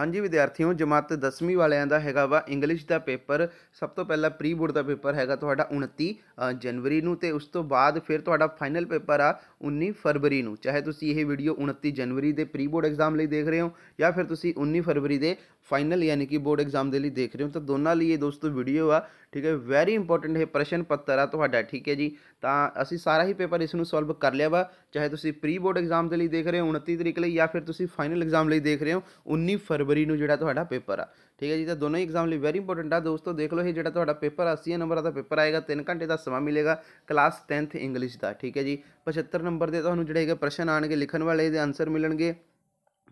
ਹਾਂਜੀ ਵਿਦਿਆਰਥੀਓ ਜਮਾਤ 10ਵੀਂ ਵਾਲਿਆਂ ਦਾ ਹੈਗਾ ਵਾ ਇੰਗਲਿਸ਼ ਦਾ ਪੇਪਰ ਸਭ ਤੋਂ ਪਹਿਲਾਂ ਪ੍ਰੀ ਬੋਰਡ ਦਾ ਪੇਪਰ ਹੈਗਾ ਤੁਹਾਡਾ 29 ਜਨਵਰੀ ਨੂੰ ਤੇ ਉਸ ਤੋਂ ਬਾਅਦ ਫਿਰ ਤੁਹਾਡਾ ਫਾਈਨਲ ਪੇਪਰ ਆ 19 ਫਰਵਰੀ ਨੂੰ ਚਾਹੇ ਤੁਸੀਂ ਇਹ ਵੀਡੀਓ 29 ਜਨਵਰੀ ਦੇ ਪ੍ਰੀ ਬੋਰਡ ਐਗਜ਼ਾਮ ਲਈ ਦੇਖ ਰਹੇ ਹੋ ਜਾਂ ਫਿਰ ਤੁਸੀਂ 19 ਫਰਵਰੀ ਦੇ ਫਾਈਨਲ ਯਾਨੀ ਕਿ ਬੋਰਡ ਐਗਜ਼ਾਮ ਦੇ ਲਈ ਦੇਖ ਰਹੇ ਹੋ ਤਾਂ ਦੋਨਾਂ ਲਈ ਇਹ ਦੋਸਤੋ ਵੀਡੀਓ ਆ ਠੀਕ ਹੈ ਵੈਰੀ ਇੰਪੋਰਟੈਂਟ ਹੈ ਪ੍ਰਸ਼ਨ ਪੱਤਰ ਆ ਤੁਹਾਡਾ ਠੀਕ ਹੈ ਜੀ ਤਾਂ ਅਸੀਂ ਸਾਰਾ ਹੀ ਪੇਪਰ ਇਸ ਨੂੰ ਸੋਲਵ ਕਰ ਲਿਆ ਵਾ ਚਾਹੇ ਤੁਸੀਂ ਪ੍ਰੀ ਬੋਰਡ ਐਗਜ਼ਾਮ ਦੇ ਲਈ ਦੇਖ ਰਹੇ ਹੋ 29 ਤਰੀਕ ਲਈ ਜਾਂ ਫਿਰ ਤੁਸੀਂ ਫਾਈਨਲ ਐਗਜ਼ਾਮ ਲਈ ਦੇਖ ਰਹੇ ਹੋ 19 ਫਰਵਰੀ ਨੂੰ ਜਿਹੜਾ ਤੁਹਾਡਾ ਪੇਪਰ ਆ ਠੀਕ ਹੈ ਜੀ ਤਾਂ ਦੋਨੋਂ ਹੀ ਐਗਜ਼ਾਮ ਲਈ ਵੈਰੀ ਇੰਪੋਰਟੈਂਟ ਆ ਦੋਸਤੋ ਦੇਖ ਲਓ ਇਹ ਜਿਹੜਾ ਤੁਹਾਡਾ ਪੇਪਰ 80 ਨੰਬਰ ਦਾ ਪੇਪਰ ਆਏਗਾ 3 ਘੰਟੇ ਦਾ ਸਮਾਂ ਮਿਲੇਗਾ ਕਲਾਸ 10th ਇੰਗਲਿਸ਼ ਦਾ ਠੀਕ ਹੈ ਜੀ 75 ਨੰਬਰ ਦੇ ਤੁਹਾਨੂੰ ਜਿਹੜੇ ਹੈਗੇ ਪ੍ਰਸ਼ਨ ਆਣਗੇ ਲਿਖਣ ਵਾਲੇ ਦੇ ਆਨਸਰ ਮਿਲਣਗੇ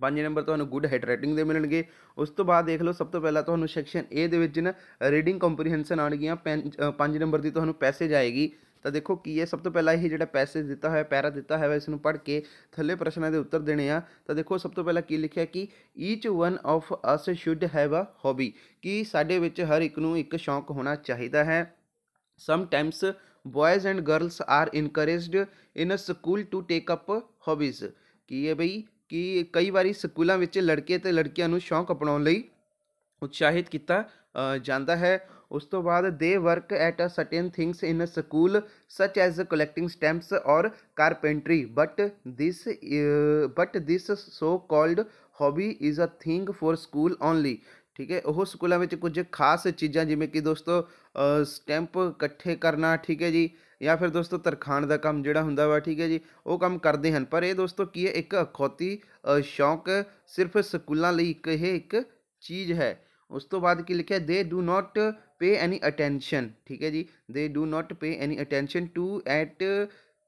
ਪੰਜ ਨੰਬਰ ਤੁਹਾਨੂੰ ਗੁੱਡ ਹੈਡ ਰਾਈਟਿੰਗ ਦੇ ਮਿਲਣਗੇ ਉਸ ਤੋਂ ਬਾਅਦ ਦੇਖ ਲਓ ਸਭ ਤੋਂ ਪਹਿਲਾਂ ਤੁਹਾਨੂੰ ਸੈਕਸ਼ਨ A ਦੇ ਵਿੱਚ ਨਾ ਰੀਡਿੰਗ ਕੰਪਰੀਹੈਂਸ਼ਨ ਆਣਗੀਆਂ ਪੰਜ ਨੰਬਰ ਦੀ ਤੁਹਾਨੂੰ ਪੈਸੇਜ ਆਏਗੀ तो देखो की है सब तो पहला यही जो पैसेज दिता हुआ पैरा दिता है इसमें पढ़ के थले प्रश्नों के उत्तर देने तो देखो सब तो पहला की लिखे कि each one of us should have a hobby कि साढ़े हर एक एक शौक होना चाहिए है sometimes boys and girls are encourage in a school to take up hobbies की है बई कि कई बार स्कूलों लड़के तो लड़कियों शौक अपना उत्साहित किया जाता है उस तो बाद they work at a certain things in a school such as collecting stamps और carpentry but this but this so called hobby is a thing for school only ठीक है वह स्कूलों में तो कुछ खास चीज़ा जिमें कि दोस्तों स्टैंप कट्ठे करना ठीक है जी या फिर दोस्तों तरखाण का काम जोड़ा हों ठीक है जी वो काम करते हैं पर यह दोस्तों की है एक अखौती शौक सिर्फ स्कूलों एक, एक चीज़ है उस तो बाद की लिखे they do not pay any attention ठीक है जी they do not pay any attention to at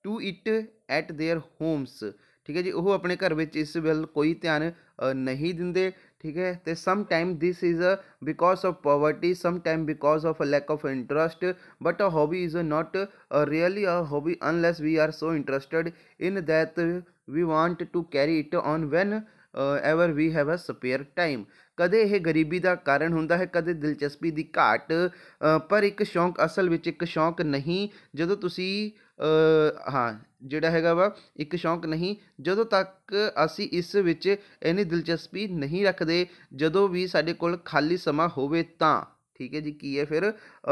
to it at their homes ठीक है जी वह अपने घर में इस वेल कोई ध्यान नहीं देंगे ठीक है तो sometime this is a because of poverty sometime because of lack of interest but a hobby is not really a hobby unless we are so interested in that we want to carry it on whenever we have a spare time ਕਦੇ ਇਹ ਗਰੀਬੀ ਦਾ ਕਾਰਨ ਹੁੰਦਾ ਹੈ ਕਦੇ ਦਿਲਚਸਪੀ ਦੀ ਘਾਟ ਪਰ ਇੱਕ ਸ਼ੌਂਕ ਅਸਲ ਵਿੱਚ ਇੱਕ ਸ਼ੌਂਕ ਨਹੀਂ ਜਦੋਂ ਤੁਸੀਂ ਹਾਂ ਜਿਹੜਾ ਹੈਗਾ ਵਾ ਇੱਕ ਸ਼ੌਂਕ ਨਹੀਂ ਜਦੋਂ ਤੱਕ ਅਸੀਂ ਇਸ ਵਿੱਚ ਇੰਨੀ ਦਿਲਚਸਪੀ ਨਹੀਂ ਰੱਖਦੇ ਜਦੋਂ ਵੀ ਸਾਡੇ ਕੋਲ ਖਾਲੀ ਸਮਾਂ ਹੋਵੇ ਤਾਂ ठीक है जी की है फिर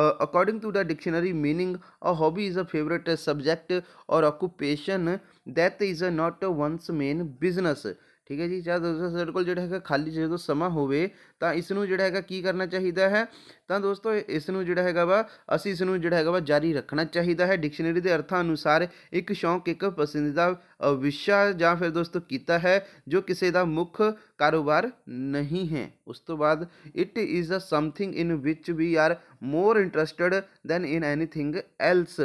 according to the dictionary meaning a hobby is a favourite subject और occupation that is a not one's main business ठीक है जी चाहे तो दोस्तों सा जो है खाली जो तो समा हो इस जोड़ा है की करना चाहिए है तो दोस्तों इस जोड़ा है वा असी इस जोड़ा है वा जारी रखना चाहिए है डिक्शनरी के अर्थों अनुसार एक शौक एक पसंदीदा विशा या फिर दोस्तों किता है जो किसी का मुख्य कारोबार नहीं है उस तो बाद it is a something in which we are more interested than in anything else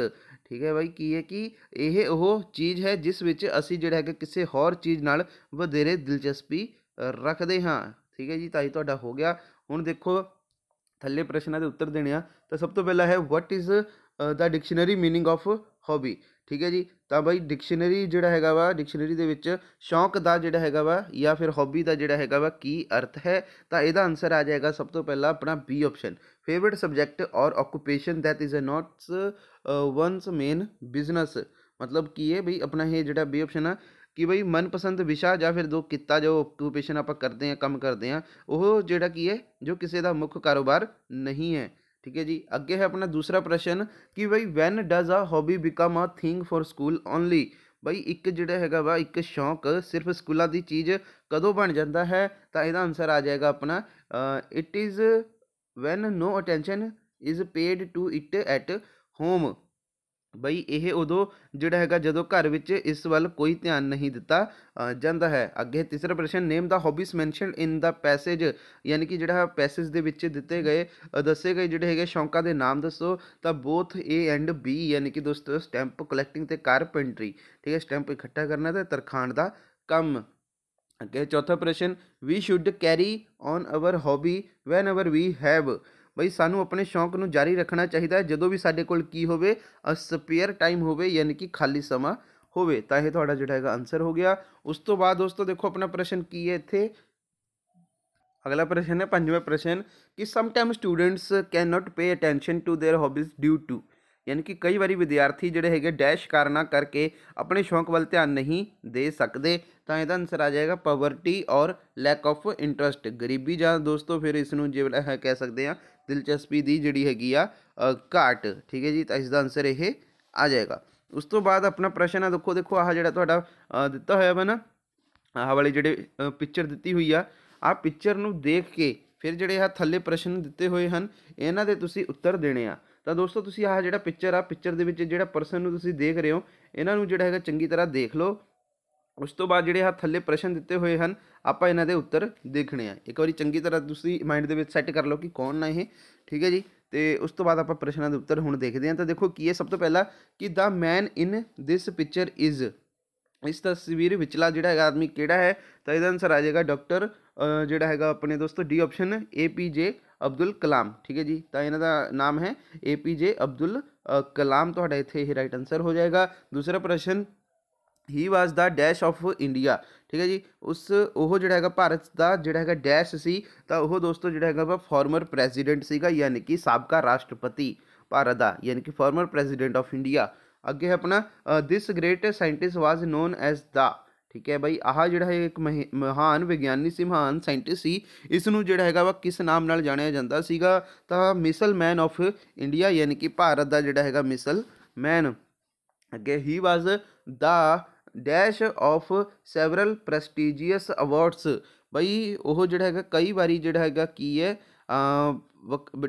ਠੀਕ ਹੈ ਬਾਈ ਕੀ ਹੈ ਕਿ ਇਹ ਉਹ ਚੀਜ਼ ਹੈ ਜਿਸ ਵਿੱਚ ਅਸੀਂ ਜਿਹੜਾ ਹੈਗਾ ਕਿਸੇ ਹੋਰ ਚੀਜ਼ ਨਾਲ ਵਧੇਰੇ ਦਿਲਚਸਪੀ ਰੱਖਦੇ ਹਾਂ ਠੀਕ ਹੈ ਜੀ ਤਾਂ ਹੀ ਤੁਹਾਡਾ ਹੋ ਗਿਆ ਹੁਣ ਦੇਖੋ ਥੱਲੇ ਪ੍ਰਸ਼ਨਾਂ ਦੇ ਉੱਤਰ ਦੇਣੇ ਆ ਤਾਂ ਸਭ ਤੋਂ ਪਹਿਲਾ ਹੈ what is the dictionary meaning of hobby ਠੀਕ ਹੈ ਜੀ ਤਾਂ ਬਾਈ ਡਿਕਸ਼ਨਰੀ ਜਿਹੜਾ ਹੈਗਾ ਵਾ ਡਿਕਸ਼ਨਰੀ ਦੇ ਵਿੱਚ ਸ਼ੌਂਕ ਦਾ ਜਿਹੜਾ ਹੈਗਾ ਵਾ ਜਾਂ ਫਿਰ ਹੌਬੀ ਦਾ ਜਿਹੜਾ ਹੈਗਾ ਵਾ ਕੀ ਅਰਥ ਹੈ ਤਾਂ ਇਹਦਾ ਆਨਸਰ ਆ ਜਾਏਗਾ ਸਭ ਤੋਂ ਪਹਿਲਾਂ ਆਪਣਾ ਬੀ ਆਪਸ਼ਨ ਫੇਵਰਿਟ ਸਬਜੈਕਟ ਔਰ occupation that is a not one's main business मतलब कि ये भाई अपना ये जो बी ऑप्शन है कि बई मनपसंद विशा या फिर दो किता जो ऑक्यूपेशन आप करते हैं कम करते हैं वह जो की है जो किसी का मुख्य कारोबार नहीं है ठीक है जी अगे है अपना दूसरा प्रश्न कि भाई when does a hobby become a thing for school only बई एक जोड़ा है वा एक शौक सिर्फ स्कूलों की चीज़ कदों बन जाता है तो यह आंसर आ जाएगा अपना it is when no attention is paid to it at home बई यह उदो जोड़ा जो घर इस वाल कोई ध्यान नहीं दिता जाता है अगे तीसरा प्रश्न name the hobbies mentioned in the passage यानी कि जोड़ा पैसेज के दिते गए दसे गए जोड़े है शौकों के नाम दसो तो बोथ ए एंड बी यानी कि दोस्तों स्टैंप कलैक्टिंग कारपेंटरी ठीक है स्टैंप इकट्ठा करना तो तरखाण का कम अगर चौथा प्रश्न we should carry on our hobby when our we have ਬਈ ਸਾਨੂੰ ਆਪਣੇ ਸ਼ੌਂਕ ਨੂੰ ਜਾਰੀ ਰੱਖਣਾ ਚਾਹੀਦਾ ਹੈ ਜਦੋਂ ਵੀ ਸਾਡੇ ਕੋਲ ਕੀ ਹੋਵੇ ਅ ਸਪੇਅਰ ਟਾਈਮ ਹੋਵੇ ਯਾਨੀ ਕਿ ਖਾਲੀ ਸਮਾਂ ਹੋਵੇ ਤਾਂ ਇਹ ਤੁਹਾਡਾ ਜਿਹੜਾ ਹੈਗਾ ਆਨਸਰ ਹੋ ਗਿਆ ਉਸ ਤੋਂ ਬਾਅਦ ਦੋਸਤੋ ਦੇਖੋ ਆਪਣਾ ਪ੍ਰਸ਼ਨ ਕੀ ਹੈ ਇੱਥੇ अगला प्रश्न है पांचवा प्रश्न कि sometime students can not pay attention to their hobbies due to ਯਾਨੀ ਕਿ ਕਈ ਵਾਰੀ ਵਿਦਿਆਰਥੀ ਜਿਹੜੇ ਹੈਗੇ ਡੈਸ਼ ਕਾਰਨਾ ਕਰਕੇ ਆਪਣੇ ਸ਼ੌਂਕ ਵੱਲ ਧਿਆਨ ਨਹੀਂ ਦੇ ਸਕਦੇ ਤਾਂ ਇਹਦਾ ਆਨਸਰ ਆ ਜਾਏਗਾ ਪਾਵਰਟੀ ਔਰ ਲੈਕ ਆਫ ਇੰਟਰਸਟ ਗਰੀਬੀ ਜਾਂ ਦੋਸਤੋ ਫਿਰ ਇਸ ਨੂੰ ਜਿਹੜਾ ਕਹਿ ਸਕਦੇ ਆ ਦਿਲਚਸਪੀ ਦੀ ਜਿਹੜੀ ਹੈਗੀ ਆ ਘਾਟ ਠੀਕ ਹੈ ਜੀ ਤਾਂ ਇਸ ਦਾ ਆਨਸਰ ਇਹ ਆ ਜਾਏਗਾ ਉਸ ਤੋਂ ਬਾਅਦ ਆਪਣਾ ਪ੍ਰਸ਼ਨ ਆ ਦੇਖੋ ਦੇਖੋ ਆਹ ਜਿਹੜਾ ਤੁਹਾਡਾ ਦਿੱਤਾ ਹੋਇਆ ਵਾ ਨਾ ਆਹ ਵਾਲੀ ਜਿਹੜੇ ਪਿਕਚਰ ਦਿੱਤੀ ਹੋਈ ਆ ਆ ਪਿਕਚਰ ਨੂੰ ਦੇਖ ਕੇ ਫਿਰ ਜਿਹੜੇ ਆ ਥੱਲੇ ਪ੍ਰਸ਼ਨ ਦਿੱਤੇ ਹੋਏ ਹਨ ਇਹਨਾਂ ਦੇ ਤੁਸੀਂ ਉੱਤਰ ਦੇਣੇ ਆ ਤਾਂ ਦੋਸਤੋ ਤੁਸੀਂ ਆਹ ਜਿਹੜਾ ਪਿਕਚਰ ਆ ਪਿਕਚਰ ਦੇ ਵਿੱਚ ਜਿਹੜਾ ਪਰਸਨ ਨੂੰ ਤੁਸੀਂ ਦੇਖ ਰਹੇ ਹੋ ਇਹਨਾਂ ਨੂੰ ਜਿਹੜਾ ਹੈਗਾ ਚੰਗੀ ਤਰ੍ਹਾਂ ਦੇਖ ਲਓ उस तो बाद जे थले प्रश्न दिते हुए हैं आप उत्तर देखने हैं एक बार चंकी तरह दूसरी माइंड सैट कर लो कि कौन है ये ठीक है जी तो उस तो बाद आप प्रश्न के उत्तर हूँ देखते हैं तो देखो की है सब तो पहला कि the man in this picture is इस तस्वीर विचला जोड़ा है आदमी कहड़ा है तो यह आंसर आ जाएगा डॉक्टर जोड़ा है अपने दोस्तों D option A P J Abdul Kalam ठीक है जी तो इन्हों का नाम है ए पी जे अब्दुल कलाम तो इतने ही राइट आंसर हो जाएगा दूसरा प्रश्न he was the dash of India ठीक है जी उस वह जो है भारत का जोड़ा है डैश से तो वह दोस्तों जोड़ा है फॉर्मर प्रेजीडेंट यानी कि सबका राष्ट्रपति भारत का यानी कि फॉर्मर प्रेजीडेंट ऑफ इंडिया अगे है अपना this great scientist was known as the ठीक है भाई आह जोड़ा है एक मह महान विज्ञानी से महान सैंटिस्ट से इसन जोड़ा है वह किस नाम ना जाने जाता सिसल मैन ऑफ इंडिया यानी कि भारत का जोड़ा है मिसल मैन अगे he was the dash of several prestigious awards ਬਈ ਉਹ ਜਿਹੜਾ ਹੈਗਾ ਕਈ ਵਾਰੀ ਜਿਹੜਾ ਹੈਗਾ ਕੀ ਹੈ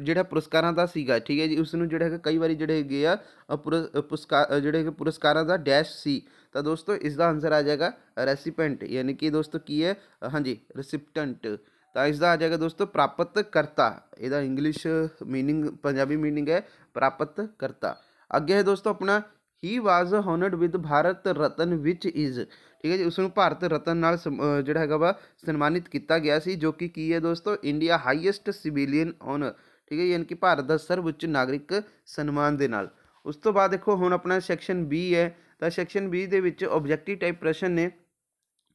ਜਿਹੜਾ ਪੁਰਸਕਾਰਾਂ ਦਾ ਸੀਗਾ ਠੀਕ ਹੈ ਜੀ ਉਸ ਨੂੰ ਜਿਹੜਾ ਹੈਗਾ ਕਈ ਵਾਰੀ ਜਿਹੜੇ ਹੈਗੇ ਆ ਪੁਰਸਕਾਰ ਜਿਹੜੇ ਹੈਗੇ ਪੁਰਸਕਾਰਾਂ ਦਾ ਡੈਸ਼ ਸੀ ਤਾਂ ਦੋਸਤੋ ਇਸ ਦਾ ਆਨਸਰ ਆ ਜਾਏਗਾ ਰੈਸੀਪੈਂਟ ਯਾਨੀ ਕਿ ਦੋਸਤੋ ਕੀ ਹੈ ਹਾਂਜੀ ਰਿਸਿਪਟੈਂਟ ਤਾਂ ਇਸ ਦਾ ਆ ਜਾਏਗਾ ਦੋਸਤੋ ਪ੍ਰਾਪਤ ਕਰਤਾ ਇਹਦਾ ਇੰਗਲਿਸ਼ ਮੀਨਿੰਗ ਪੰਜਾਬੀ ਮੀਨਿੰਗ ਹੈ ਪ੍ਰਾਪਤ ਕਰਤਾ ਅੱਗੇ ਹੈ ਦੋਸਤੋ ਆਪਣਾ he was honoured with Bharat Ratna which is ठीक है जी उसमें भारत रतन नाल जोड़ा है वा सम्मानित किया गया सी जो कि की है दोस्तों इंडिया हाईएसट सिविलियन ऑनर ठीक है यानी कि भारत का सर्वोच्च नागरिक सन्मान के नाल उस तो बाद देखो हूँ अपना सैक्शन बी है तो सैक्शन बी के ऑबजैक्टिव टाइप प्रश्न ने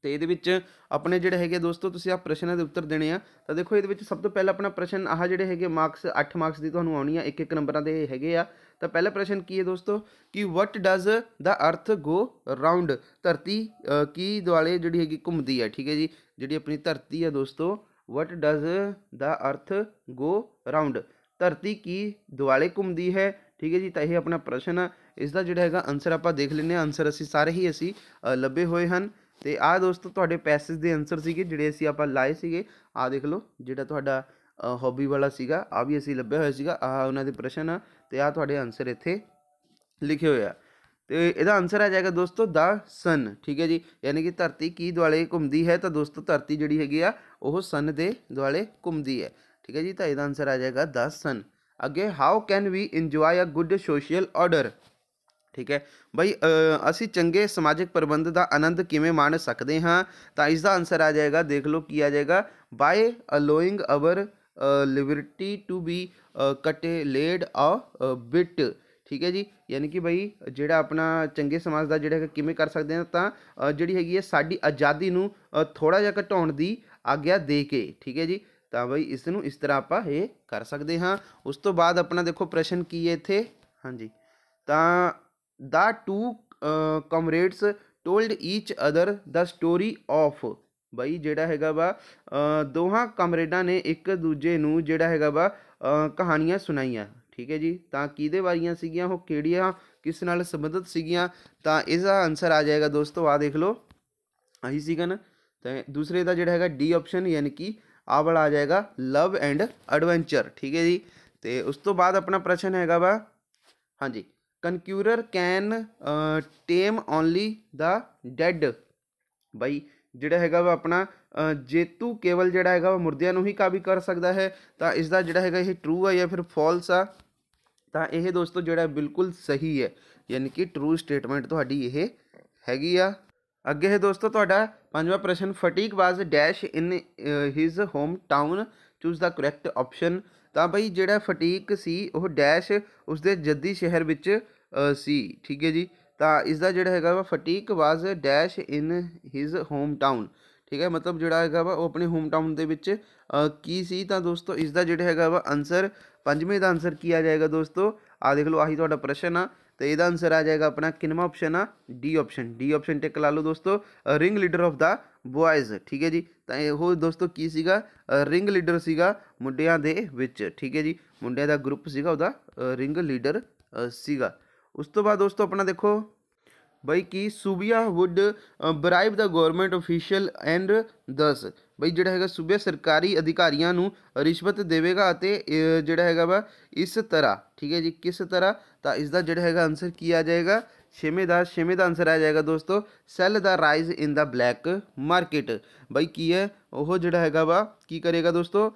तो ये अपने जोड़े है दोस्तों तुम आप प्रश्न के उत्तर देने हैं तो देखो ये सब तो पहले अपना प्रश्न आह जे है मार्क्स अठ मार्क्स की तुम्हें आनी है एक एक नंबर के है तो पहला प्रश्न की है दोस्तों कि what does the earth go round धरती की दुआले जी है घूमती है ठीक है जी जी अपनी धरती है दोस्तों what does the earth go round धरती की दुआले घूमती है ठीक है जी तो यह अपना प्रश्न इसका जोड़ा है आंसर आप देख लें आंसर असी सारे ही असी लभे हुए हैं ਤੇ ਆ ਦੋਸਤੋ ਤੁਹਾਡੇ ਪੈਸੇਜ ਦੇ ਆਨਸਰ ਸੀਗੇ ਜਿਹੜੇ ਅਸੀਂ ਆਪਾਂ ਲਾਏ ਸੀਗੇ ਆ ਦੇਖ ਲਓ ਜਿਹੜਾ ਤੁਹਾਡਾ ਹੌਬੀ ਵਾਲਾ ਸੀਗਾ ਆ ਵੀ ਅਸੀਂ ਲੱਭਿਆ ਹੋਇਆ ਸੀਗਾ ਆ ਉਹਨਾਂ ਦੇ ਪ੍ਰਸ਼ਨ ਆ ਤੇ ਆ ਤੁਹਾਡੇ ਆਨਸਰ ਇੱਥੇ ਲਿਖੇ ਹੋਇਆ ਤੇ ਇਹਦਾ ਆਨਸਰ ਆ ਜਾਏਗਾ ਦੋਸਤੋ ਦਾ ਸਨ ਠੀਕ ਹੈ ਜੀ ਯਾਨੀ ਕਿ ਧਰਤੀ ਕੀ ਦੁਆਲੇ ਘੁੰਮਦੀ ਹੈ ਤਾਂ ਦੋਸਤੋ ਧਰਤੀ ਜਿਹੜੀ ਹੈਗੀ ਆ ਉਹ ਸਨ ਦੇ ਦੁਆਲੇ ਘੁੰਮਦੀ ਹੈ ਠੀਕ ਹੈ ਜੀ ਤਾਂ ਇਹਦਾ ਆਨਸਰ ਆ ਜਾਏਗਾ ਦਾ ਸਨ ਅੱਗੇ how can we enjoy a good social order ਠੀਕ ਹੈ ਭਾਈ ਅਸੀਂ ਚੰਗੇ ਸਮਾਜਿਕ ਪ੍ਰਬੰਧ ਦਾ ਆਨੰਦ ਕਿਵੇਂ ਮਾਣ ਸਕਦੇ ਹਾਂ ਤਾਂ ਇਸ ਦਾ ਆਨਸਰ ਆ ਜਾਏਗਾ ਦੇਖ ਲਓ ਕੀ ਆ ਜਾਏਗਾ by allowing our liberty to be curtailed a bit ਠੀਕ ਹੈ ਜੀ ਯਾਨੀ ਕਿ ਭਾਈ ਜਿਹੜਾ ਆਪਣਾ ਚੰਗੇ ਸਮਾਜ ਦਾ ਜਿਹੜਾ ਕਿਵੇਂ ਕਰ ਸਕਦੇ ਹਾਂ ਤਾਂ ਜਿਹੜੀ ਹੈਗੀ ਹੈ ਸਾਡੀ ਆਜ਼ਾਦੀ ਨੂੰ ਥੋੜਾ ਜਿਹਾ ਘਟਾਉਣ ਦੀ ਆਗਿਆ ਦੇ ਕੇ ਠੀਕ ਹੈ ਜੀ ਤਾਂ ਭਾਈ ਇਸ ਨੂੰ ਇਸ ਤਰ੍ਹਾਂ ਆਪਾਂ ਇਹ ਕਰ ਸਕਦੇ ਹਾਂ ਉਸ ਤੋਂ ਬਾਅਦ ਆਪਣਾ ਦੇਖੋ ਪ੍ਰਸ਼ਨ ਕੀ ਹੈ ਇੱਥੇ ਹਾਂਜੀ ਤਾਂ The two comrades told each other other story of ਬਈ ਜਿਹੜਾ ਹੈਗਾ ਵਾ ਦੋਹਾਂ ਕਮਰੇਡਾਂ ਨੇ ਇੱਕ ਦੂਜੇ ਨੂੰ ਜਿਹੜਾ ਹੈਗਾ ਵਾ ਕਹਾਣੀਆਂ ਸੁਣਾਈਆਂ ਠੀਕ ਹੈ ਜੀ ਤਾਂ ਕਿਹਦੇ ਵਾਰੀਆਂ ਸੀਗੀਆਂ ਉਹ ਕਿਹੜੀਆਂ ਕਿਸ ਨਾਲ ਸੰਬੰਧਿਤ ਸੀਗੀਆਂ ਤਾਂ ਇਹਦਾ ਆਨਸਰ ਆ ਜਾਏਗਾ ਦੋਸਤੋ ਆ ਦੇਖ ਲਓ ਅਹੀ ਸੀਗਾ ਨਾ ਤਾਂ ਦੂਸਰੇ ਦਾ ਜਿਹੜਾ ਹੈਗਾ ਡੀ ਆਪਸ਼ਨ ਯਾਨੀ ਕਿ ਆ ਵਾਲਾ ਆ ਜਾਏਗਾ ਲਵ ਐਂਡ ਐਡਵੈਂਚਰ ਠੀਕ ਹੈ ਜੀ ਤੇ ਉਸ ਤੋਂ ਬਾਅਦ ਆਪਣਾ ਪ੍ਰਸ਼ਨ ਹੈਗਾ ਵਾ ਹਾਂਜੀ conqueror can tame only the dead ਬਾਈ ਜਿਹੜਾ ਹੈਗਾ ਵਾ ਆਪਣਾ ਜੇਤੂ ਕੇਵਲ ਜਿਹੜਾ ਹੈਗਾ ਉਹ ਮੁਰਦਿਆਂ ਨੂੰ ਹੀ ਕਾਬੀ ਕਰ ਸਕਦਾ ਹੈ ਤਾਂ ਇਸ ਦਾ ਜਿਹੜਾ ਹੈਗਾ ਇਹ ਟਰੂ ਆ ਜਾਂ ਫਿਰ ਫਾਲਸ ਆ ਤਾਂ ਇਹ ਦੋਸਤੋ ਜਿਹੜਾ ਬਿਲਕੁਲ ਸਹੀ ਹੈ ਯਾਨੀ ਕਿ ਟਰੂ ਸਟੇਟਮੈਂਟ ਤੁਹਾਡੀ ਇਹ ਹੈਗੀ ਆ ਅੱਗੇ ਹੈ ਦੋਸਤੋ ਤੁਹਾਡਾ ਪੰਜਵਾਂ ਪ੍ਰਸ਼ਨ Phatik was dash in his home town choose the correct option ਤਾਂ ਬਈ ਜਿਹੜਾ ਫਟੀਕ ਸੀ ਉਹ ਡੈਸ਼ ਉਸਦੇ ਜੱਦੀ ਸ਼ਹਿਰ ਵਿੱਚ ਸੀ ਠੀਕ ਹੈ ਜੀ ਤਾਂ ਇਸ ਦਾ ਜਿਹੜਾ ਹੈਗਾ ਵਾ Phatik was dash in his home town ਠੀਕ ਹੈ ਮਤਲਬ ਜਿਹੜਾ ਹੈਗਾ ਵਾ ਉਹ ਆਪਣੇ ਹੋਮ ਟਾਊਨ ਦੇ ਵਿੱਚ ਕੀ ਸੀ ਤਾਂ ਦੋਸਤੋ ਇਸ ਦਾ ਜਿਹੜਾ ਹੈਗਾ ਵਾ ਆਨਸਰ ਪੰਜਵੇਂ ਦਾ ਆਨਸਰ ਕੀ ਆ ਜਾਏਗਾ ਦੋਸਤੋ ਆ ਦੇਖ ਲਓ ਆਹੀ ਤੁਹਾਡਾ ਪ੍ਰਸ਼ਨ ਆ ਤੇ ਇਹਦਾ ਆਨਸਰ ਆ ਜਾਏਗਾ ਆਪਣਾ ਕਿੰਨਵਾ ਆਪਸ਼ਨ ਆ D option D option tick ਲਾ ਲਓ ਦੋਸਤੋ ring leader of the boys ਠੀਕ ਹੈ ਜੀ ਤਾਂ ਇਹ ਇਹੋ ਦੋਸਤੋ ਕੀ ਸੀਗਾ ਰਿੰਗ ਲੀਡਰ ਸੀਗਾ ਮੁੰਡਿਆਂ ਦੇ ਵਿੱਚ ਠੀਕ ਹੈ ਜੀ ਮੁੰਡਿਆਂ ਦਾ ਗਰੁੱਪ ਸੀਗਾ ਉਹਦਾ ਰਿੰਗ ਲੀਡਰ ਸੀਗਾ ਉਸ ਤੋਂ ਬਾਅਦ ਦੋਸਤੋ ਆਪਣਾ ਦੇਖੋ ਬਈ ਕੀ Subbiah would bribe the government official and ਦਸ ਬਈ ਜਿਹੜਾ ਹੈਗਾ ਸੂਬਿਆ ਸਰਕਾਰੀ ਅਧਿਕਾਰੀਆਂ ਨੂੰ ਰਿਸ਼ਵਤ ਦੇਵੇਗਾ ਅਤੇ ਜਿਹੜਾ ਹੈਗਾ ਵਾ ਇਸ ਤਰ੍ਹਾਂ ਠੀਕ ਹੈ ਜੀ ਕਿਸ ਤਰ੍ਹਾਂ ਤਾਂ ਇਸ ਦਾ ਜਿਹੜਾ ਹੈਗਾ ਆਨਸਰ ਕੀ ਆ ਜਾਏਗਾ ਛੇਵੇਂ ਦਾ ਛੇਵੇਂ ਦਾ ਆਨਸਰ ਆ ਜਾਏਗਾ ਦੋਸਤੋ sell the rice in the black market ਬਈ ਕੀ ਹੈ ਉਹ ਜਿਹੜਾ ਹੈਗਾ ਵਾ ਕੀ ਕਰੇਗਾ ਦੋਸਤੋ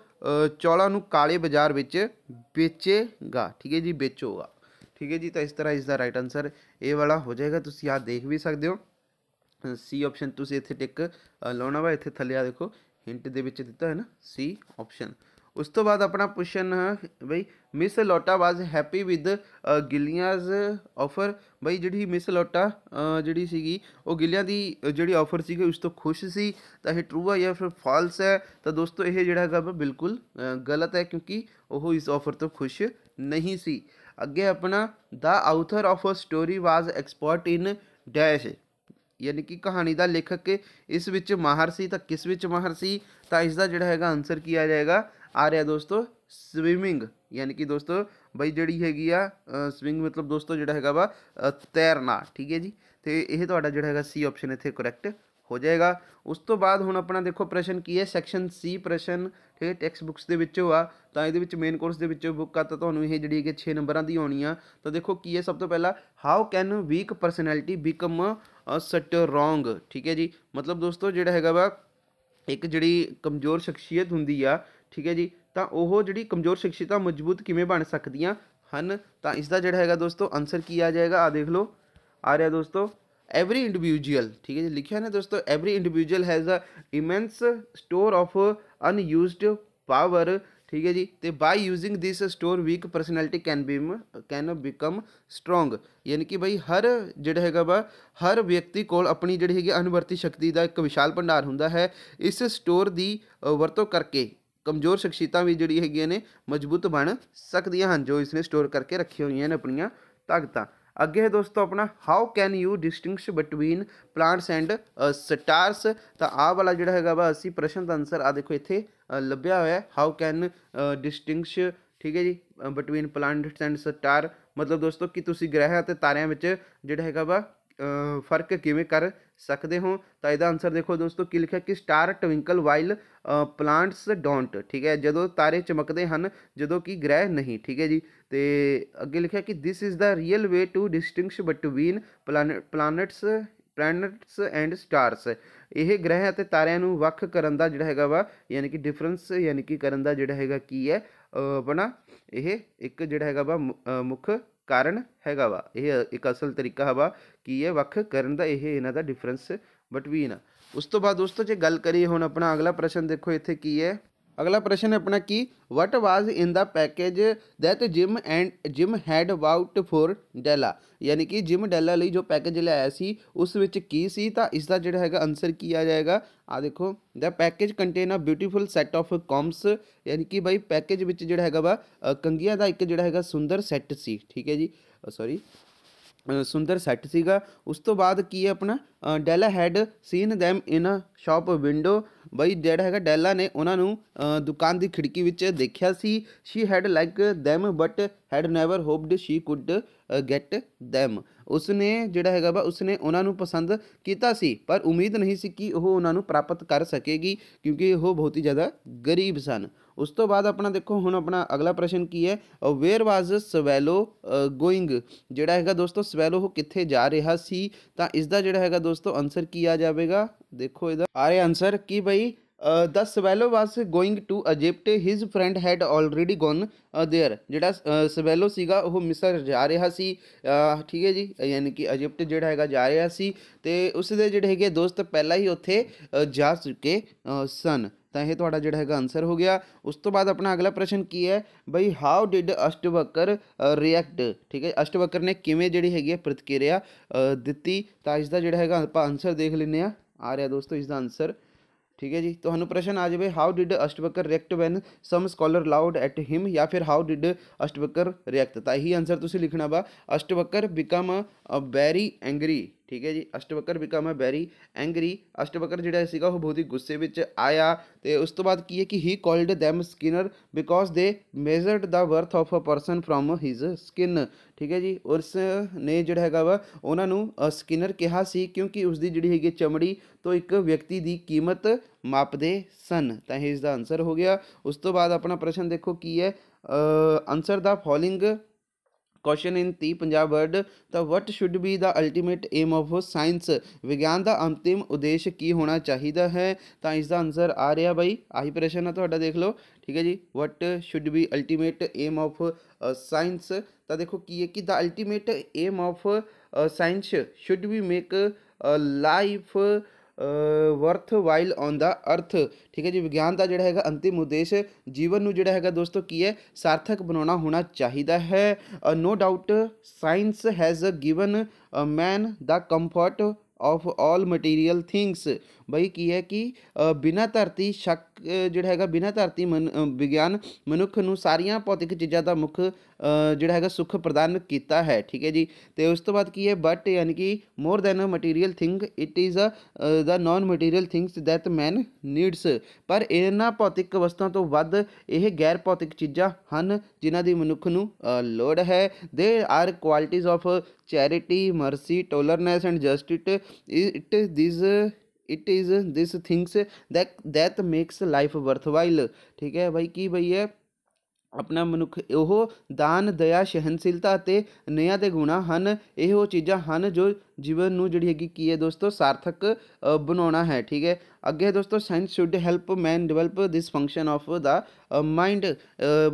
ਚੌਲਾਂ ਨੂੰ ਕਾਲੇ ਬਾਜ਼ਾਰ ਵਿੱਚ ਵੇਚੇਗਾ ਠੀਕ ਹੈ ਜੀ ਵੇਚੋਗਾ ठीक है जी तो इस तरह इस द राइट आंसर ए वाला हो जाएगा तुम यहाँ देख भी सकते हो सी ऑप्शन तुम इतने टिक लाना वा इतने थले देखो हिंट के दिता है ना सी ऑप्शन उस तो बाद अपना क्वेश्चन बई Miss Lotta was happy with Gilia's offer बई जी मिस लोटा जी सी वह गिलिया की जी ऑफर सी उस तो खुश सी तो यह ट्रू है या फिर फॉल्स है तो दोस्तों यह जरा बिल्कुल गलत है क्योंकि वह इस ऑफर तो खुश नहीं सी ਅੱਗੇ ਆਪਣਾ the author of a story was expert in dash ਯਾਨੀ ਕਿ ਕਹਾਣੀ ਦਾ ਲੇਖਕ ਇਸ ਵਿੱਚ ਮਾਹਰ ਸੀ ਤਾਂ ਕਿਸ ਵਿੱਚ ਮਾਹਰ ਸੀ ਤਾਂ ਇਸ ਦਾ ਜਿਹੜਾ ਹੈਗਾ ਆਨਸਰ ਕੀ ਆ ਜਾਏਗਾ ਆ ਰਿਹਾ ਦੋਸਤੋ ਸਵਿਮਿੰਗ ਯਾਨੀ ਕਿ ਦੋਸਤੋ ਬਈ ਜਿਹੜੀ ਹੈਗੀ ਆ ਸਵਿੰਗ ਮਤਲਬ ਦੋਸਤੋ ਜਿਹੜਾ ਹੈਗਾ ਵਾ ਤੈਰਨਾ ਠੀਕ ਹੈ ਜੀ ਤੇ ਇਹ ਤੁਹਾਡਾ ਜਿਹੜਾ ਹੈਗਾ ਸੀ ਆਪਸ਼ਨ ਇੱਥੇ ਕਰੈਕਟ ਹੋ ਜਾਏਗਾ ਉਸ ਤੋਂ ਬਾਅਦ ਹੁਣ ਆਪਣਾ ਦੇਖੋ ਪ੍ਰਸ਼ਨ ਕੀ ਹੈ ਸੈਕਸ਼ਨ ਸੀ ਪ੍ਰਸ਼ਨ ਠੀਕ ਹੈ ਟੈਕਸਟ ਬੁੱਕਸ ਦੇ ਵਿੱਚੋਂ ਆ ਤਾਂ ਇਹਦੇ ਵਿੱਚ ਮੇਨ ਕੋਰਸ ਦੇ ਵਿੱਚੋਂ ਬੁੱਕ ਆ ਤਾਂ ਤੁਹਾਨੂੰ ਇਹ ਜਿਹੜੀ ਕਿ 6 ਨੰਬਰਾਂ ਦੀ ਆਉਣੀ ਆ ਤਾਂ ਦੇਖੋ ਕੀ ਹੈ ਸਭ ਤੋਂ ਪਹਿਲਾਂ how can weak personality become strong ਠੀਕ ਹੈ ਜੀ ਮਤਲਬ ਦੋਸਤੋ ਜਿਹੜਾ ਹੈਗਾ ਵਾ ਇੱਕ ਜਿਹੜੀ ਕਮਜ਼ੋਰ ਸ਼ਖਸੀਅਤ ਹੁੰਦੀ ਆ ਠੀਕ ਹੈ ਜੀ ਤਾਂ ਉਹ ਜਿਹੜੀ ਕਮਜ਼ੋਰ ਸ਼ਖਸੀਅਤਾਂ ਮਜ਼ਬੂਤ ਕਿਵੇਂ ਬਣ ਸਕਦੀਆਂ ਹਨ ਤਾਂ ਇਸ ਦਾ ਜਿਹੜਾ ਹੈਗਾ ਦੋਸਤੋ ਆਨਸਰ ਕੀ ਆ ਜਾਏਗਾ ਆ ਦੇਖ ਲਓ ਆ ਰਿਹਾ ਦੋਸਤੋ एवरी इंडिविजुअल ठीक है लिखा है ना दोस्तों every individual has a immense store of unused power ठीक है जी तो by using this store weak personality can be can become strong यानी कि ਬਈ ਹਰ ਜਿਹੜਾ ਹੈਗਾ ਵਾ ਹਰ ਵਿਅਕਤੀ ਕੋਲ ਆਪਣੀ ਜਿਹੜੀ ਹੈਗੀ ਅਨਵਰਤੀ ਸ਼ਕਤੀ ਦਾ ਇੱਕ ਵਿਸ਼ਾਲ ਭੰਡਾਰ ਹੁੰਦਾ ਹੈ ਇਸ ਸਟੋਰ ਦੀ ਵਰਤੋਂ ਕਰਕੇ ਕਮਜ਼ੋਰ ਸ਼ਖਸੀਅਤਾਂ ਵੀ ਜਿਹੜੀ ਹੈਗੀਆਂ ਨੇ ਮਜ਼ਬੂਤ ਬਣ ਸਕਦੀਆਂ ਹਨ ਜੋ ਇਸਨੇ ਸਟੋਰ ਕਰਕੇ ਰੱਖੀਆਂ ਹੋਈਆਂ ਨੇ ਆਪਣੀਆਂ ਤਾਕਤਾਂ ਅੱਗੇ ਹੈ ਦੋਸਤੋ ਆਪਣਾ how can you distinguish between planets and stars ਤਾਂ ਆਹ ਵਾਲਾ ਜਿਹੜਾ ਹੈਗਾ ਵਾ ਅਸੀਂ ਪ੍ਰਸ਼ਨ ਦਾ ਆਨਸਰ ਆ ਦੇਖੋ ਇੱਥੇ ਲੱਭਿਆ ਹੋਇਆ ਹੈ ਹਾਊ ਕੈਨ ਡਿਸਟਿੰਗਸ਼ ਠੀਕ ਹੈ ਜੀ ਬਿਟਵੀਨ ਪਲਾਂਟਸ ਐਂਡ ਸਟਾਰ ਮਤਲਬ ਦੋਸਤੋ ਕਿ ਤੁਸੀਂ ਗ੍ਰਹਿ ਅਤੇ ਤਾਰਿਆਂ ਵਿੱਚ ਜਿਹੜਾ ਹੈਗਾ ਵਾ ਫਰਕ ਕਿਵੇਂ ਕਰ ਸਕਦੇ ਹੋ ਤਾਂ ਇਹਦਾ ਆਨਸਰ ਦੇਖੋ ਦੋਸਤੋ ਕੀ ਲਿਖਿਆ ਕਿ star twinkle while planets don't ਠੀਕ ਹੈ ਜਦੋਂ ਤਾਰੇ ਚਮਕਦੇ ਹਨ ਜਦੋਂ ਕਿ ਗ੍ਰਹਿ ਨਹੀਂ ਠੀਕ ਹੈ ਜੀ ਤੇ ਅੱਗੇ ਲਿਖਿਆ ਕਿ this is the real way to distinguish between planets planets and stars ਇਹ ਗ੍ਰਹਿ ਅਤੇ ਤਾਰਿਆਂ ਨੂੰ ਵੱਖ ਕਰਨ ਦਾ ਜਿਹੜਾ ਹੈਗਾ ਵਾ ਯਾਨੀ ਕਿ ਡਿਫਰੈਂਸ ਯਾਨੀ ਕਿ ਕਰਨ ਦਾ ਜਿਹੜਾ ਹੈਗਾ ਕੀ ਹੈ ਆਪਣਾ ਇਹ ਇੱਕ ਜਿਹੜਾ ਹੈਗਾ ਵਾ ਮੁੱਖ ਕਾਰਨ ਹੈਗਾ ਵਾ ਇਹ ਇੱਕ ਅਸਲ ਤਰੀਕਾ ਹਵਾ ਕੀ ਹੈ ਵੱਖ ਕਰਨ ਦਾ ਇਹ ਇਹਨਾਂ ਦਾ ਡਿਫਰੈਂਸ ਬਿਟਵੀਨ ਉਸ ਤੋਂ ਬਾਅਦ ਦੋਸਤੋ ਜੇ ਗੱਲ ਕਰੀਏ ਹੁਣ ਆਪਣਾ ਅਗਲਾ ਪ੍ਰਸ਼ਨ ਦੇਖੋ ਇੱਥੇ ਕੀ ਹੈ अगला प्रश्न है अपना कि what was in the package that Jim and Jim had bought for Della यानी कि जिम डेला ली जो पैकेज लियाया सी उस विच की सी ता इसका जोड़ा है आंसर की आ जाएगा आ देखो the package contain a beautiful set of combs यानी कि भाई पैकेज जोड़ा है कंघिया का एक जोड़ा है सुंदर सैट सी ठीक है जी सॉरी ਸੁੰਦਰ ਸੈੱਟ ਸੀਗਾ ਉਸ ਤੋਂ ਬਾਅਦ ਕੀ ਹੈ ਆਪਣਾ Della had seen them in a shop window ਬਈ ਜਿਹੜਾ ਹੈਗਾ ਡੈਲਾ ਨੇ ਉਹਨਾਂ ਨੂੰ ਦੁਕਾਨ ਦੀ ਖਿੜਕੀ ਵਿੱਚ ਦੇਖਿਆ ਸੀ she had like them but had never hoped she could get uh, them उसने जोड़ा है वा उसने उन्होंने पसंद किया पर उम्मीद नहीं कि वह उन्होंने प्राप्त कर सकेगी क्योंकि वह बहुत ही ज़्यादा गरीब सन उस तो बाद अपना देखो हूँ अपना अगला प्रश्न की है वेयर वाज सवैलो गोइंग जोड़ा है दोस्तों स्वैलो वो कितने जा रहा है तो इसका जोड़ा है दोस्तों आंसर की आ जाएगा देखो यदा आ रहा आंसर कि बई the swallow was going to Egypt his friend had already gone there जोड़ा सवैलो सगा वह मिसर जा रहा है ठीक है जी यानी कि अजिप्ट जोड़ा है जा रहा है तो उसके जोड़े है दोस्त पहला ही उत्थे जा चुके सन तो यह थोड़ा जोड़ा है आंसर हो गया उस तो बाद अपना अगला प्रश्न की है बई हाउ डिड अष्टवकर रिएक्ट ठीक है अष्टवकर ने किमें जी है प्रतिक्रिया दी तो इसका जोड़ा है आप आंसर देख लें आ रहा दोस्तों इसका आंसर ठीक है जी तो प्रश्न आ जाए how did Ashtavakra react when some scholar laughed at him या फिर हाउ डिड अष्टवक्र रिएक्ट तो यही आंसर तुम लिखना बा Ashtavakra become a very angry ਠੀਕ ਹੈ ਜੀ Ashtavakra become a very angry Ashtavakra ਜਿਹੜਾ ਸੀਗਾ ਉਹ ਬਹੁਤ ਹੀ ਗੁੱਸੇ ਵਿੱਚ ਆਇਆ ਤੇ ਉਸ ਤੋਂ ਬਾਅਦ ਕੀ ਹੈ ਕਿ he called them skinner because they measured the worth of a person from his skin ਠੀਕ ਹੈ ਜੀ ਉਸ ਨੇ ਜਿਹੜਾ ਹੈਗਾ ਵਾ ਉਹਨਾਂ ਨੂੰ ਸਕਿਨਰ ਕਿਹਾ ਸੀ ਕਿਉਂਕਿ ਉਸ ਦੀ ਜਿਹੜੀ ਹੈਗੀ ਚਮੜੀ ਤੋਂ ਇੱਕ ਵਿਅਕਤੀ ਦੀ ਕੀਮਤ ਮਾਪਦੇ ਸਨ ਤਾਂ ਇਹ ਇਸ ਦਾ ਆਨਸਰ ਹੋ ਗਿਆ ਉਸ ਤੋਂ ਬਾਅਦ ਆਪਣਾ ਪ੍ਰਸ਼ਨ ਦੇਖੋ ਕੀ ਹੈ answer the following question in ती पंजाब word the what should be the ultimate aim of science विज्ञान का अंतिम उद्देश की होना चाहिए है तो इसका आंसर आ रहा बई आही प्रश्न है तो देख लो ठीक है जी what should be ultimate aim of science तो देखो की है कि the ultimate aim of science should be make life worthwhile on the earth ठीक है जी विज्ञान का जोड़ा है अंतिम उद्देश जीवन में जोड़ा है दोस्तों की है सार्थक बना होना चाहिए है no doubt science has given man the comfort of all material things बई की है कि uh, बिना धरती शक ਜਿਹੜਾ ਹੈਗਾ ਬਿਨਾਂ ਧਰਤੀ ਵਿਗਿਆਨ ਮਨੁੱਖ ਨੂੰ ਸਾਰੀਆਂ ਭੌਤਿਕ ਚੀਜ਼ਾਂ ਦਾ ਮੁੱਖ ਜਿਹੜਾ ਹੈਗਾ ਸੁੱਖ ਪ੍ਰਦਾਨ ਕੀਤਾ ਹੈ ਠੀਕ ਹੈ ਜੀ ਤੇ ਉਸ ਤੋਂ ਬਾਅਦ ਕੀ ਹੈ ਬਟ ਯਾਨੀ ਕਿ more than a material thing it is a the non material things that man needs ਪਰ ਇਹਨਾਂ ਭੌਤਿਕ ਵਸਤਾਂ ਤੋਂ ਵੱਧ ਇਹ ਗੈਰ ਭੌਤਿਕ ਚੀਜ਼ਾਂ ਹਨ ਜਿਨ੍ਹਾਂ ਦੀ ਮਨੁੱਖ ਨੂੰ ਲੋੜ ਹੈ ਦੇ ਆਰ ਕੁਆਲਿਟੀਆਂ of charity mercy tolerance and justice it these it is this things that that makes life worthwhile ठीक है भाई कि भाई है अपना मनुख यो दान दया सहनशीलता नया के गुणा हैं यो चीज़ा हैं जो जीवन में जी है की दोस्तों सार्थक बना है ठीक है अगे दोस्तों science should help man develop this function of the mind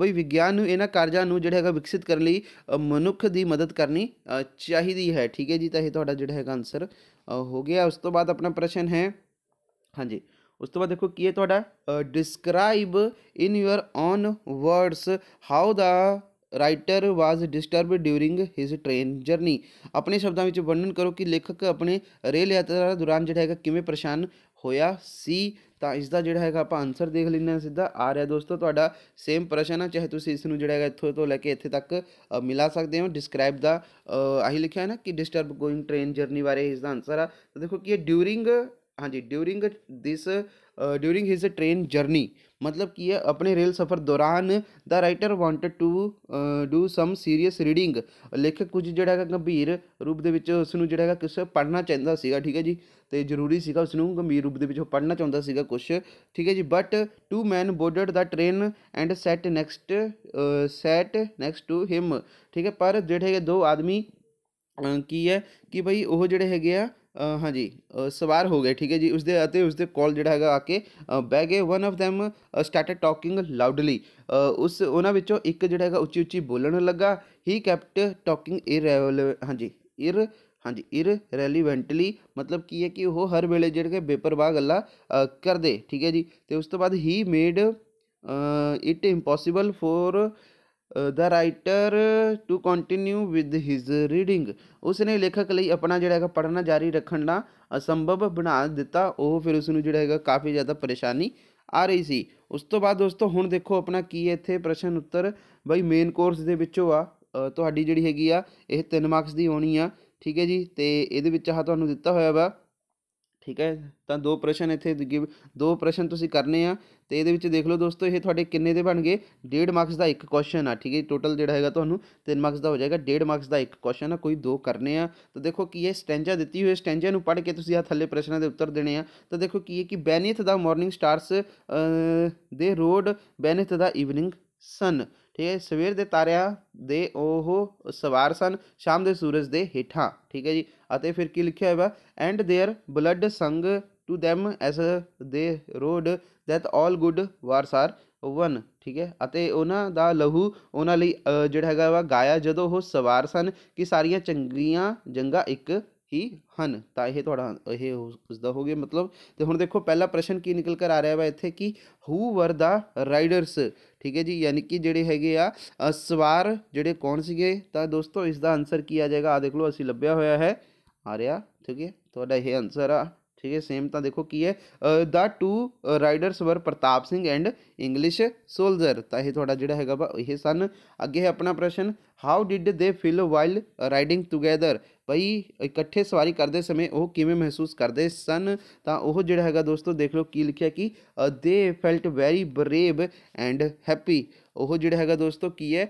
बी विग्ञान इन्होंने कार्यों में जोड़ा है विकसित करने मनुख की मदद करनी चाहिए है ठीक है जी तो यह जो है आंसर हो गया उस तो बाद अपना प्रश्न है हाँ जी उस तो बाद देखो कि ये थोड़ा describe in your own words how the writer was disturb during his train journey अपने शब्दों में वर्णन करो कि लेखक अपने रेल यात्रा दौरान जो है किमें परेशान होया सी ਤਾਂ ਇਸ ਦਾ ਜਿਹੜਾ ਹੈਗਾ ਆਪਾਂ ਆਨਸਰ ਦੇਖ ਲੈਂਦੇ ਹਾਂ ਸਿੱਧਾ ਆ ਰਿਹਾ ਦੋਸਤੋ ਤੁਹਾਡਾ ਸੇਮ ਪ੍ਰਸ਼ਨ ਹੈ ਚਾਹੇ ਤੁਸੀਂ ਇਸ ਨੂੰ ਜਿਹੜਾ ਹੈਗਾ ਇੱਥੋਂ ਤੋਂ ਲੈ ਕੇ ਇੱਥੇ ਤੱਕ ਮਿਲਾ ਸਕਦੇ ਹੋ ਡਿਸਕ੍ਰਾਈਬ ਦਾ ਆਹੀ ਲਿਖਿਆ ਹੈ ਨਾ ਕਿ ਡਿਸਟਰਬ ਗੋਇੰਗ ਟ੍ਰੇਨ ਜਰਨੀ ਬਾਰੇ ਇਸ ਦਾ ਆਨਸਰ ਆ ਤਾਂ ਦੇਖੋ ਕਿ ਇਹ ਡਿਊਰਿੰਗ ਹਾਂਜੀ during this during his train journey ਮਤਲਬ ਕੀ ਹੈ ਆਪਣੇ ਰੇਲ ਸਫ਼ਰ ਦੌਰਾਨ the writer wanted to do some serious reading ਲੇਖਕ ਕੁਝ ਜਿਹੜਾ ਹੈਗਾ ਗੰਭੀਰ ਰੂਪ ਦੇ ਵਿੱਚ ਉਸ ਨੂੰ ਜਿਹੜਾ ਹੈਗਾ ਕਿਸੇ ਪੜ੍ਹਨਾ ਚਾਹੁੰਦਾ ਸੀਗਾ ਠੀਕ ਹੈ ਜੀ ਤੇ ਜ਼ਰੂਰੀ ਸੀਗਾ ਉਸ ਨੂੰ ਗੰਭੀਰ ਰੂਪ ਦੇ ਵਿੱਚ ਉਹ ਪੜ੍ਹਨਾ ਚਾਹੁੰਦਾ ਸੀਗਾ ਕੁਝ ਠੀਕ ਹੈ ਜੀ but two man boarded the train and sat next sat next to him ਠੀਕ ਹੈ ਪਰ ਜਿਹੜੇ ਹੈਗੇ ਦੋ ਆਦਮੀ ਕੀ ਹੈ ਕਿ ਭਈ ਉਹ ਜਿਹੜੇ ਹੈਗੇ ਆ ਹਾਂਜੀ ਸਵਾਰ ਹੋ ਗਏ ਠੀਕ ਹੈ ਜੀ ਉਸ ਦੇ ਅਤੇ ਉਸ ਦੇ ਕੋਲ ਜਿਹੜਾ ਹੈਗਾ ਆ ਕੇ ਬਹਿ ਗਏ one of them started talking loudly ਉਸ ਉਹਨਾਂ ਵਿੱਚੋਂ ਇੱਕ ਜਿਹੜਾ ਹੈਗਾ ਉੱਚੀ ਉੱਚੀ ਬੋਲਣ ਲੱਗਾ ਹੀ ਕੈਪਟ ਟਾਕਿੰਗ ਇਰ ਹਾਂਜੀ ਇਰ हाँ जी इर रेलीवेंटली मतलब की है कि वह हर वेले जेपर बाह ग कर दे ठीक है जी तो उस तो बाद he made it impossible for the writer to continue with his reading उसने लेखक लिए अपना जोड़ा है पढ़ना जारी रखना असंभव बना दिता वह फिर उसू ज काफ़ी ज़्यादा परेशानी आ रही थी उस तो बाद दोस्तों हूँ देखो अपना की है इतने प्रश्न उत्तर बई मेन कोर्स के बचों आ तो जी हैगी तीन मार्क्स की आनी आ ਠੀਕ ਹੈ ਜੀ ਤੇ ਇਹਦੇ ਵਿੱਚ ਆ ਤੁਹਾਨੂੰ ਦਿੱਤਾ ਹੋਇਆ ਵਾ ਠੀਕ ਹੈ ਤਾਂ ਦੋ ਪ੍ਰਸ਼ਨ ਇੱਥੇ ਦੋ ਪ੍ਰਸ਼ਨ ਤੁਸੀਂ ਕਰਨੇ ਆ ਤੇ ਇਹਦੇ ਵਿੱਚ ਦੇਖ ਲਓ ਦੋਸਤੋ ਇਹ ਤੁਹਾਡੇ ਕਿੰਨੇ ਦੇ ਬਣ ਗਏ 1.5 ਮਾਰਕਸ ਦਾ ਇੱਕ ਕੁਐਸਚਨ ਆ ਠੀਕ ਹੈ ਟੋਟਲ ਜਿਹੜਾ ਹੈਗਾ ਤੁਹਾਨੂੰ 3 ਮਾਰਕਸ ਦਾ ਹੋ ਜਾਏਗਾ 1.5 ਮਾਰਕਸ ਦਾ ਇੱਕ ਕੁਐਸਚਨ ਆ ਕੋਈ ਦੋ ਕਰਨੇ ਆ ਤਾਂ ਦੇਖੋ ਕੀ ਇਹ ਸਟੈਂਜਾ ਦਿੱਤੀ ਹੋਈ ਸਟੈਂਜਾ ਨੂੰ ਪੜ੍ਹ ਕੇ ਤੁਸੀਂ ਆ ਥੱਲੇ ਪ੍ਰਸ਼ਨਾਂ ਦੇ ਉੱਤਰ ਦੇਣੇ ਆ ਤਾਂ ਦੇਖੋ ਕੀ ਹੈ ਕਿ beneath the morning stars they rode beneath the evening sun ਠੀਕ ਹੈ ਸਵੇਰ ਦੇ ਤਾਰਿਆਂ ਦੇ ਉਹ ਸਵਾਰ ਸਨ ਸ਼ਾਮ ਦੇ ਸੂਰਜ ਦੇ ਹੇਠਾਂ ਠੀਕ ਹੈ ਜੀ ਅਤੇ ਫਿਰ ਕੀ ਲਿਖਿਆ ਹੋਇਆ and there blood sang to them as they rode that 올 good wars are won ਠੀਕ ਹੈ ਅਤੇ ਉਹਨਾਂ ਦਾ ਲਹੂ ਉਹਨਾਂ ਲਈ ਜਿਹੜਾ ਹੈਗਾ ਵਾ ਗਾਇਆ ਜਦੋਂ ਉਹ ਸਵਾਰ ਸਨ ਕਿ ਸਾਰੀਆਂ ਚੰਗੀਆਂ ਜੰਗਾਂ ਇੱਕ ਹੀ ਹਨ ਤਾਂ ਇਹ ਤੁਹਾਡਾ ਇਹ ਉਸਦਾ ਹੋ ਗਿਆ ਮਤਲਬ ਤੇ ਹੁਣ ਦੇਖੋ ਪਹਿਲਾ ਪ੍ਰਸ਼ਨ ਕੀ ਨਿਕਲ ਕਰ ਆ ਰਿਹਾ ਵਾ ਇੱਥੇ ਕਿ ਹੂ ਵਰ ਦਾ ਰਾਈਡਰਸ ठीक है जी यानी कि जेडे है सवार जोड़े कौन सके तो दोस्तों इसका आंसर की आ जाएगा आ देख लो असी लभ्या होया है आ रहा ठीक है थोड़ा यह आंसर आ ठीक है सेम तो देखो की है the two riders were Pratap Singh and English soldier तो यह थोड़ा जोड़ा है यही सन अगे है अपना प्रश्न how did they feel while riding together ਬਈ ਇਕੱਠੇ ਸਵਾਰੀ ਕਰਦੇ ਸਮੇਂ ਉਹ ਕਿਵੇਂ ਮਹਿਸੂਸ ਕਰਦੇ ਸਨ ਤਾਂ ਉਹ ਜਿਹੜਾ ਹੈਗਾ ਦੋਸਤੋ ਦੇਖ ਲਓ ਕੀ ਲਿਖਿਆ ਕਿ they felt very brave and happy ਉਹ ਜਿਹੜਾ ਹੈਗਾ ਦੋਸਤੋ ਕੀ ਹੈ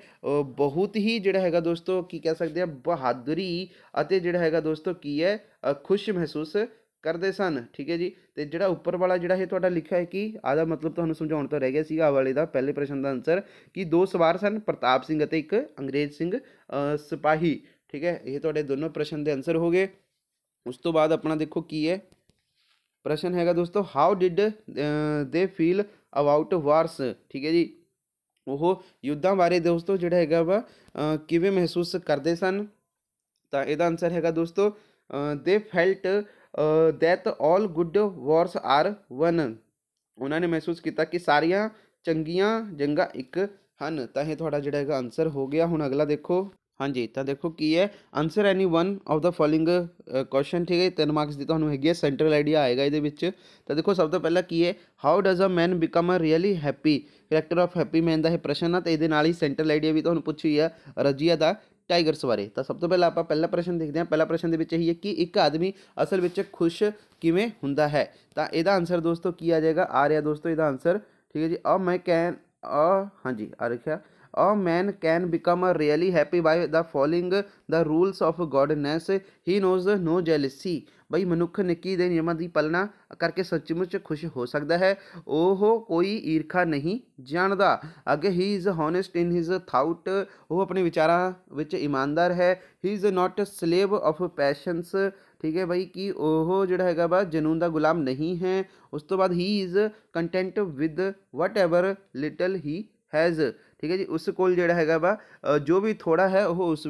ਬਹੁਤ ਹੀ ਜਿਹੜਾ ਹੈਗਾ ਦੋਸਤੋ ਕੀ ਕਹਿ ਸਕਦੇ ਆ ਬਹਾਦਰੀ ਅਤੇ ਜਿਹੜਾ ਹੈਗਾ ਦੋਸਤੋ ਕੀ ਹੈ ਖੁਸ਼ ਮਹਿਸੂਸ ਕਰਦੇ ਸਨ ਠੀਕ ਹੈ ਜੀ ਤੇ ਜਿਹੜਾ ਉੱਪਰ ਵਾਲਾ ਜਿਹੜਾ ਇਹ ਤੁਹਾਡਾ ਲਿਖਿਆ ਹੈ ਕਿ ਆਦਾ ਮਤਲਬ ਤੁਹਾਨੂੰ ਸਮਝਾਉਣ ਤੋਂ ਰਹਿ ਗਿਆ ਸੀਗਾ ਆ ਵਾਲੇ ਦਾ ਪਹਿਲੇ ਪ੍ਰਸ਼ਨ ਦਾ ਆਨਸਰ ਕਿ ਦੋ ਸਵਾਰ ਸਨ ਪ੍ਰਤਾਪ ਸਿੰਘ ਅਤੇ ਇੱਕ ਅੰਗਰੇਜ਼ ਸਿੰਘ ਸਿਪਾਹੀ ठीक है ये तो दोनों प्रश्न के आंसर हो गए उस तो बाद अपना देखो की है प्रश्न हैगा दोस्तों how did they feel about wars ठीक है जी वह युद्धा बारे दोस्तों जोड़ा है वह किमें महसूस करते सन तो यद आंसर हैगा दोस्तों they felt that all good wars are won उन्होंने महसूस किया कि सारिया चंगिया जंगा एक हैं तो यह थोड़ा जोड़ा है आंसर हो गया हूँ अगला देखो ਹਾਂਜੀ ਤਾਂ ਦੇਖੋ ਕੀ ਹੈ answer any one of the following question ਠੀਕ ਹੈ 3 ਮਾਰਕਸ ਦੀ ਤੁਹਾਨੂੰ ਹੈਗੀ ਹੈ ਸੈਂਟਰਲ ਆਈਡੀਆ ਆਏਗਾ ਇਹਦੇ ਵਿੱਚ ਤਾਂ ਦੇਖੋ ਸਭ ਤੋਂ ਪਹਿਲਾਂ ਕੀ ਹੈ how does a man become a really happy character of happy man ਦਾ ਇਹ ਪ੍ਰਸ਼ਨ ਹੈ ਤੇ ਇਹਦੇ ਨਾਲ ਹੀ ਸੈਂਟਰਲ ਆਈਡੀਆ ਵੀ ਤੁਹਾਨੂੰ ਪੁੱਛੀ ਹੈ ਰਜੀਆ ਦਾ ਟਾਈਗਰਸ ਬਾਰੇ ਤਾਂ ਸਭ ਤੋਂ ਪਹਿਲਾਂ ਆਪਾਂ ਪਹਿਲਾ ਪ੍ਰਸ਼ਨ ਦੇਖਦੇ ਹਾਂ ਪਹਿਲਾ ਪ੍ਰਸ਼ਨ ਦੇ ਵਿੱਚ ਇਹ ਹੈ ਕਿ ਇੱਕ ਆਦਮੀ ਅਸਲ ਵਿੱਚ ਖੁਸ਼ ਕਿਵੇਂ ਹੁੰਦਾ ਹੈ ਤਾਂ ਇਹਦਾ ਆਨਸਰ ਦੋਸਤੋ ਕੀ ਆ ਜਾਏਗਾ ਆ ਰਿਹਾ ਦੋਸਤੋ ਇਹਦਾ ਆਨਸਰ ਠੀਕ ਹੈ ਜੀ ਆ ਮੈਂ ਕੈਨ ਅ ਹਾਂਜੀ ਆ ਰਿਹਾ a man can become a really happy by the following the rules of goodness he knows no jealousy बई मनुख निकी दे नियमों की पालना करके सचमुच खुश हो सकता है ओह कोई ईरखा नहीं जानता अगे he is honest in his thought वो अपने विचार ईमानदार है he is not slave of passions ठीक है बई कि जोड़ा है वह जनून का गुलाम नहीं है उस तो बाद he is content with whatever little he has ठीक है जी उस को जोड़ा है वा जो भी थोड़ा है वह उस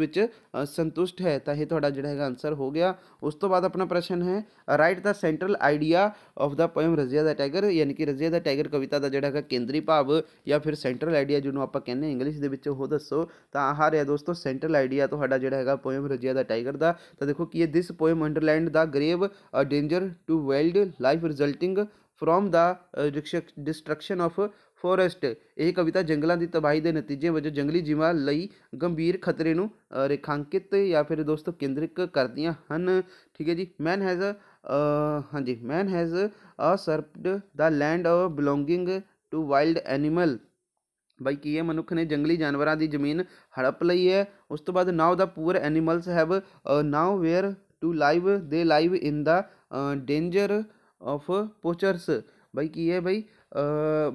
संतुष्ट है तो यह थोड़ा जोड़ा है आंसर हो गया उस तो बाद अपना प्रश्न है write the central idea of the poem Razia the tiger यानी कि रजिया द टाइगर कविता का जोड़ा है केंद्रीय भाव या फिर सेंट्रल आइडिया जिन्हों आप कहने इंग्लिश के दसो तो हर है दोस्तों सेंट्रल आइडिया थोड़ा जोड़ा है पोएम रजिया द टाइगर का तो देखो कि this poem underlines the grave danger to wild life resulting from the destruction of forest ਇਹ ਕਵਿਤਾ ਜੰਗਲਾਂ ਦੀ ਤਬਾਹੀ ਦੇ ਨਤੀਜੇ ਵਜੋਂ ਜੰਗਲੀ ਜੀਵਾਂ ਲਈ ਗੰਭੀਰ ਖਤਰੇ ਨੂੰ ਰੇਖਾਂਕਿਤ ਜਾਂ ਫਿਰ ਦੋਸਤੋ ਕੇਂਦਰਿਤ ਕਰਦੀਆਂ ਹਨ ਠੀਕ ਹੈ ਜੀ ਮੈਨ ਹੈਜ਼ ਹਾਂਜੀ man has usurped the land of belonging to wild animal ਬਾਈ ਕੀ ਹੈ ਮਨੁੱਖ ਨੇ ਜੰਗਲੀ ਜਾਨਵਰਾਂ ਦੀ ਜ਼ਮੀਨ ਹੜਪ ਲਈ ਹੈ ਉਸ ਤੋਂ ਬਾਅਦ now the poor animals have nowhere to live they live in the danger of poachers ਬਾਈ ਕੀ ਹੈ ਬਾਈ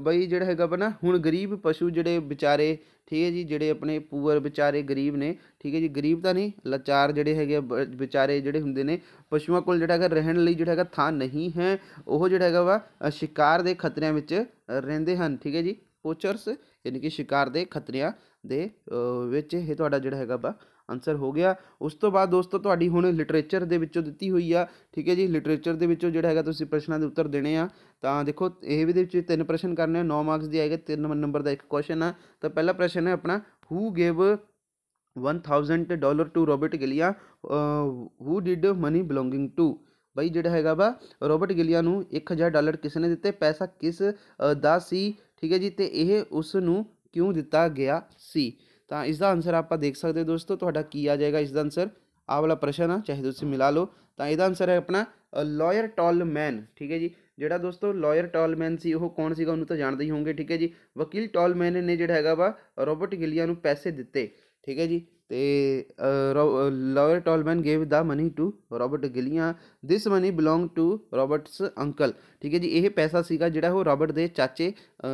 ਬਈ ਜਿਹੜਾ ਹੈਗਾ ਬਣਾ ਹੁਣ ਗਰੀਬ ਪਸ਼ੂ ਜਿਹੜੇ ਵਿਚਾਰੇ ਠੀਕ ਹੈ ਜੀ ਜਿਹੜੇ ਆਪਣੇ ਪੂਰ ਵਿਚਾਰੇ ਗਰੀਬ ਨੇ ਠੀਕ ਹੈ ਜੀ ਗਰੀਬ ਤਾਂ ਨਹੀਂ ਲਾਚਾਰ ਜਿਹੜੇ ਹੈਗੇ ਵਿਚਾਰੇ ਜਿਹੜੇ ਹੁੰਦੇ ਨੇ ਪਸ਼ੂਆਂ ਕੋਲ ਜਿਹੜਾ ਹੈਗਾ ਰਹਿਣ ਲਈ ਜਿਹੜਾ ਹੈਗਾ ਥਾਂ ਨਹੀਂ ਹੈ ਉਹ ਜਿਹੜਾ ਹੈਗਾ ਵਾ ਸ਼ਿਕਾਰ ਦੇ ਖਤਰਿਆਂ ਵਿੱਚ ਰਹਿੰਦੇ ਹਨ ਠੀਕ ਹੈ ਜੀ ਪੋਚਰਸ ਯਾਨੀ ਕਿ ਸ਼ਿਕਾਰ ਦੇ ਖਤਰਿਆਂ ਦੇ ਵਿੱਚ ਇਹ ਤੁਹਾਡਾ ਜਿਹੜਾ ਹੈਗਾ ਵਾ ਆਨਸਰ ਹੋ ਗਿਆ ਉਸ ਤੋਂ ਬਾਅਦ ਦੋਸਤੋ ਤੁਹਾਡੀ ਹੁਣ ਲਿਟਰੇਚਰ ਦੇ ਵਿੱਚੋਂ ਦਿੱਤੀ ਹੋਈ ਆ ਠੀਕ ਹੈ ਜੀ ਲਿਟਰੇਚਰ ਦੇ ਵਿੱਚੋਂ ਜਿਹੜਾ ਹੈਗਾ ਤੁਸੀਂ ਪ੍ਰਸ਼ਨਾਂ ਦੇ ਉੱਤਰ ਦੇਣੇ ਆ ਤਾਂ ਦੇਖੋ ਇਹ ਵੀ ਦੇ ਵਿੱਚ ਤਿੰਨ ਪ੍ਰਸ਼ਨ ਕਰਨੇ ਆ 9 ਮਾਰਕਸ ਦੀ ਆਏਗਾ ਤਿੰਨ ਨੰਬਰ ਦਾ ਇੱਕ ਕੁਐਸਚਨ ਆ ਤਾਂ ਪਹਿਲਾ ਪ੍ਰਸ਼ਨ ਹੈ ਆਪਣਾ who give 1000 dollar to Robert Gillia who did money belonging to ਬਈ ਜਿਹੜਾ ਹੈਗਾ ਵਾ ਰੋਬਰਟ ਗਿਲੀਆ ਨੂੰ 1000 ਡਾਲਰ ਕਿਸ ਨੇ ਦਿੱਤੇ ਪੈਸਾ ਕਿਸ ਦਾ ਸੀ ਠੀਕ ਹੈ ਜੀ ਤੇ ਇਹ ਉਸ ਨੂੰ ਕਿਉਂ ਦਿੱਤਾ ਗਿਆ ਸੀ ਤਾਂ ਇਸ ਦਾ ਆਨਸਰ ਆਪਾਂ ਦੇਖ ਸਕਦੇ ਹੋ ਦੋਸਤੋ ਤੁਹਾਡਾ ਕੀ ਆ ਜਾਏਗਾ ਇਸ ਦਾ ਆਨਸਰ ਆਹ ਵਾਲਾ ਪ੍ਰਸ਼ਨ ਆ ਚਾਹੇ ਤੁਸੀਂ ਮਿਲਾ ਲਓ ਤਾਂ ਇਹਦਾ ਆਨਸਰ ਹੈ ਆਪਣਾ ਲਾਇਰ ਟਾਲਮੈਨ ਠੀਕ ਹੈ ਜੀ ਜਿਹੜਾ ਦੋਸਤੋ ਲਾਇਰ ਟਾਲਮੈਨ ਸੀ ਉਹ ਕੌਣ ਸੀਗਾ ਉਹਨੂੰ ਤਾਂ ਜਾਣਦੇ ਹੀ ਹੋਵੋਗੇ ਠੀਕ ਹੈ ਜੀ ਵਕੀਲ ਟਾਲਮੈਨ ਨੇ ਜਿਹੜਾ ਹੈਗਾ ਵਾ ਰੋਬਰਟ ਗਿਲਿਆ ਨੂੰ ਪੈਸੇ ਦਿੱਤੇ ਠੀਕ ਹੈ ਜੀ ਤੇ lawyer Tallman gave the money to Robert Gillia this money belong to Robert's uncle ਠੀਕ ਹੈ ਜੀ ਇਹ ਪੈਸਾ ਸੀਗਾ ਜਿਹੜਾ ਉਹ ਰੋਬਰਟ ਦੇ ਚਾਚੇ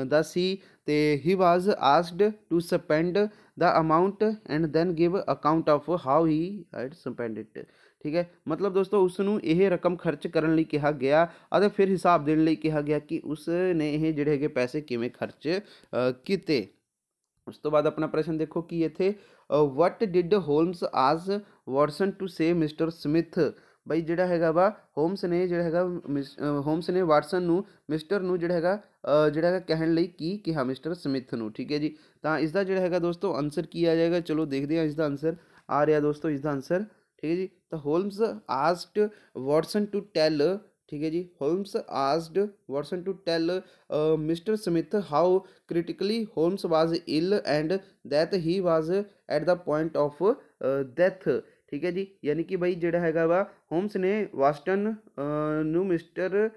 ਦਾ ਸੀ तो he was asked to spend the amount and then give account of how he had spend it ठीक है मतलब दोस्तों उसनू यह रकम खर्च करने कहा गया और फिर हिसाब देने कहा गया कि उसने यह जे पैसे किमें खर्च किए उस तो बाद अपना प्रश्न देखो कि इतने what did Holmes ask Watson to say mister Smith बई जो है वा होम्स ने जो है मिस होम्स ने वाटसन मिस्टर नू है जोड़ा है कहने लिए की कहा मिस्टर समिथ न ठीक है जी तो इसका जो है दोस्तों आंसर की आ जाएगा चलो देखते हैं इसका आंसर आ रहा दोस्तों इसका आंसर ठीक है जी तो Holmes asked Watson to tell ठीक है जी Holmes asked Watson to tell mister Smith how critically Holmes was ill and that he was at the point of death ਠੀਕ ਹੈ ਜੀ ਯਾਨੀ ਕਿ ਭਾਈ ਜਿਹੜਾ ਹੈਗਾ ਵਾ ਹੋਮਸ ਨੇ ਵਾਸਟਨ ਨੂੰ ਮਿਸਟਰ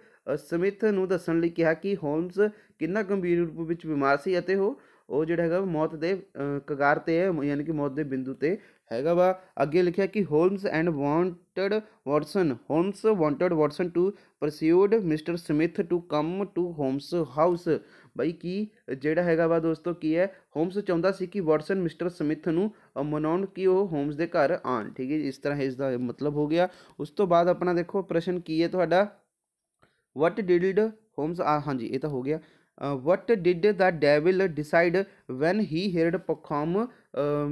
ਸਮਿਥ ਨੂੰ ਦੱਸਣ ਲਈ ਕਿਹਾ ਕਿ ਹੋਮਸ ਕਿੰਨਾ ਗੰਭੀਰ ਰੂਪ ਵਿੱਚ ਬਿਮਾਰ ਸੀ ਅਤੇ ਉਹ ਉਹ ਜਿਹੜਾ ਹੈਗਾ ਮੌਤ ਦੇ ਕਗਾਰ ਤੇ ਹੈ ਯਾਨੀ ਕਿ ਮੌਤ ਦੇ ਬਿੰਦੂ ਤੇ ਹੈਗਾ ਵਾ ਅੱਗੇ ਲਿਖਿਆ ਕਿ Holmes and wanted Watson Holmes wanted Watson to persuade mister Smith to come to Holmes house ਬਈ ਕੀ ਜਿਹੜਾ ਹੈਗਾ ਵਾ ਦੋਸਤੋ ਕੀ ਹੈ ਹੋਮਸ ਚਾਹੁੰਦਾ ਸੀ ਕਿ ਵਾਟਸਨ ਮਿਸਟਰ ਸਮਿਥ ਨੂੰ ਮਨਾਉਣ ਕਿ ਉਹ ਹੋਮਸ ਦੇ ਘਰ ਆਣ ਠੀਕ ਹੈ ਇਸ ਤਰ੍ਹਾਂ ਇਸ ਦਾ ਮਤਲਬ ਹੋ ਗਿਆ ਉਸ ਤੋਂ ਬਾਅਦ ਆਪਣਾ ਦੇਖੋ ਪ੍ਰਸ਼ਨ ਕੀ ਹੈ ਤੁਹਾਡਾ ਵਾਟ ਡਿਡ ਹੋਮਸ ਆ ਹਾਂਜੀ ਇਹ ਤਾਂ ਹੋ ਗਿਆ what did the devil decide when he heard perform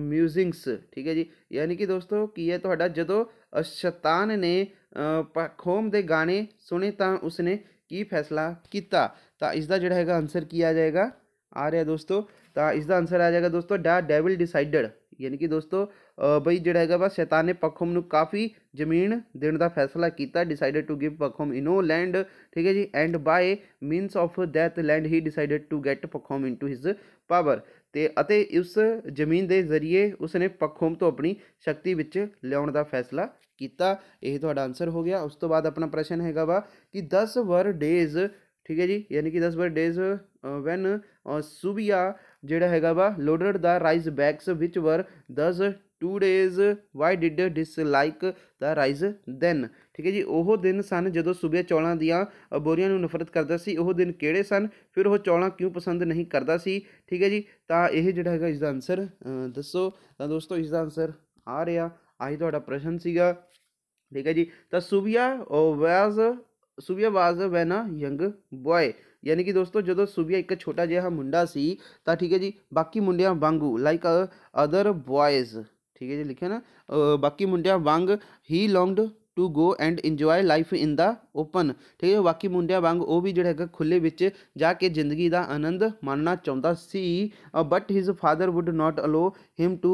musings ठीक है जी यानी कि दोस्तों की है तो जो शतान ने परखोम के गाने सुने तो उसने की फैसला किया तो इसका जोड़ा है आंसर की आ जाएगा आ रहा दोस्तों तो इसका आंसर आ जाएगा दोस्तों डा डेविल डिसाइड यानी कि दोस्तों ਬਈ ਜਿਹੜਾ ਹੈਗਾ ਵਾ ਸ਼ੈਤਾਨ ਨੇ ਪਖਮ ਨੂੰ ਕਾਫੀ ਜ਼ਮੀਨ ਦੇਣ ਦਾ ਫੈਸਲਾ ਕੀਤਾ decided to give Pahom enough land ਠੀਕ ਹੈ ਜੀ and by means of that land he decided to get Pahom into his power ਤੇ ਅਤੇ ਉਸ ਜ਼ਮੀਨ ਦੇ ਜ਼ਰੀਏ ਉਸਨੇ ਪਖਮ ਤੋਂ ਆਪਣੀ ਸ਼ਕਤੀ ਵਿੱਚ ਲਿਆਉਣ ਦਾ ਫੈਸਲਾ ਕੀਤਾ ਇਹ ਤੁਹਾਡਾ ਆਨਸਰ ਹੋ ਗਿਆ ਉਸ ਤੋਂ ਬਾਅਦ ਆਪਣਾ ਪ੍ਰਸ਼ਨ ਹੈਗਾ ਵਾ ਕਿ 10 ਵਰ ਡੇਜ਼ ਠੀਕ ਹੈ ਜੀ ਯਾਨੀ ਕਿ 10 ਵਰ ਡੇਜ਼ ਵੈਨ ਸੂਬੀਆ ਜਿਹੜਾ ਹੈਗਾ ਵਾ ਲੋਡਡ ਦਾ ਰਾਈਜ਼ ਬੈਕਸ ਵਿਚ were 10 two days why did dislike the rice then ਠੀਕ ਹੈ ਜੀ ਉਹ ਦਿਨ ਸਨ ਜਦੋਂ ਸੂਬੇ ਚੌਲਾਂ ਦੀਆਂ ਬੋਰੀਆਂ ਨੂੰ ਨਫ਼ਰਤ ਕਰਦਾ ਸੀ ਉਹ ਦਿਨ ਕਿਹੜੇ ਸਨ ਫਿਰ ਉਹ ਚੌਲਾਂ ਕਿਉਂ ਪਸੰਦ ਨਹੀਂ ਕਰਦਾ ਸੀ ਠੀਕ ਹੈ ਜੀ ਤਾਂ ਇਹ ਜਿਹੜਾ ਹੈਗਾ ਇਸ ਦਾ ਆਨਸਰ ਦੱਸੋ ਤਾਂ ਦੋਸਤੋ ਇਸ ਦਾ ਆਨਸਰ ਆ ਰਿਹਾ ਆਹੀ ਤੁਹਾਡਾ ਪ੍ਰਸ਼ਨ ਸੀਗਾ ਠੀਕ ਹੈ ਜੀ ਤਾਂ Subbiah was Subbiah was when a young boy ਯਾਨੀ ਕਿ ਦੋਸਤੋ ਜਦੋਂ ਸੂਬਿਆ ਇੱਕ ਛੋਟਾ ਜਿਹਾ ਮੁੰਡਾ ਸੀ ਤਾਂ ਠੀਕ ਹੈ ਜੀ ਬਾਕੀ ਮੁੰਡਿਆਂ ਵਾਂਗੂ ਲਾਈਕ ਅਦਰ ਬॉयਜ਼ ਠੀਕ ਹੈ ਜੀ ਲਿਖਿਆ ਨਾ ਬਾਕੀ ਮੁੰਡਿਆਂ ਵਾਂਗ ਹੀ longed to go and enjoy life in the open ਠੀਕ ਹੈ ਬਾਕੀ ਮੁੰਡਿਆਂ ਵਾਂਗ ਉਹ ਵੀ ਜਿਹੜਾ ਹੈਗਾ ਖੁੱਲੇ ਵਿੱਚ ਜਾ ਕੇ ਜ਼ਿੰਦਗੀ ਦਾ ਆਨੰਦ ਮਾਣਨਾ ਚਾਹੁੰਦਾ ਸੀ but his father would not allow him to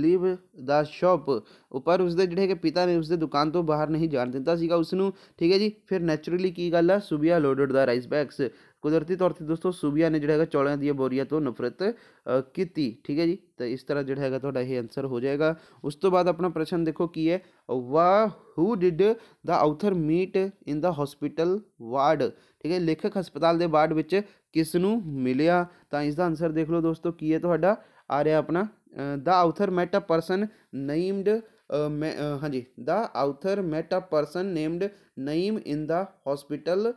leave the shop ਉਪਰ ਉਸਦੇ ਜਿਹੜੇ ਹੈਗੇ ਪਿਤਾ ਨੇ ਉਸਦੇ ਦੁਕਾਨ ਤੋਂ ਬਾਹਰ ਨਹੀਂ ਜਾਣ ਦਿੱਤਾ ਸੀਗਾ ਉਸ ਨੂੰ ਠੀਕ ਹੈ ਜੀ ਫਿਰ ਨੇਚਰਲੀ ਕੀ ਗੱਲ ਆ Subbiah loaded the rice bags कुदरती तौर से दोस्तों सूबिया ने जोड़ा है चौलिया दोरिया तो नफरत की ठीक है जी तो इस तरह जोड़ा है यह आंसर हो जाएगा उस तो बाद अपना प्रश्न देखो की है वा who did the author meet in the hospital ward ठीक है लेखक हस्पताल के वार्ड में किसू मिलया तो इसका आंसर देख लो दोस्तों की है तो आ रहा अपना the author met a person named मै हाँ जी the author met a person named Naeem in the hospital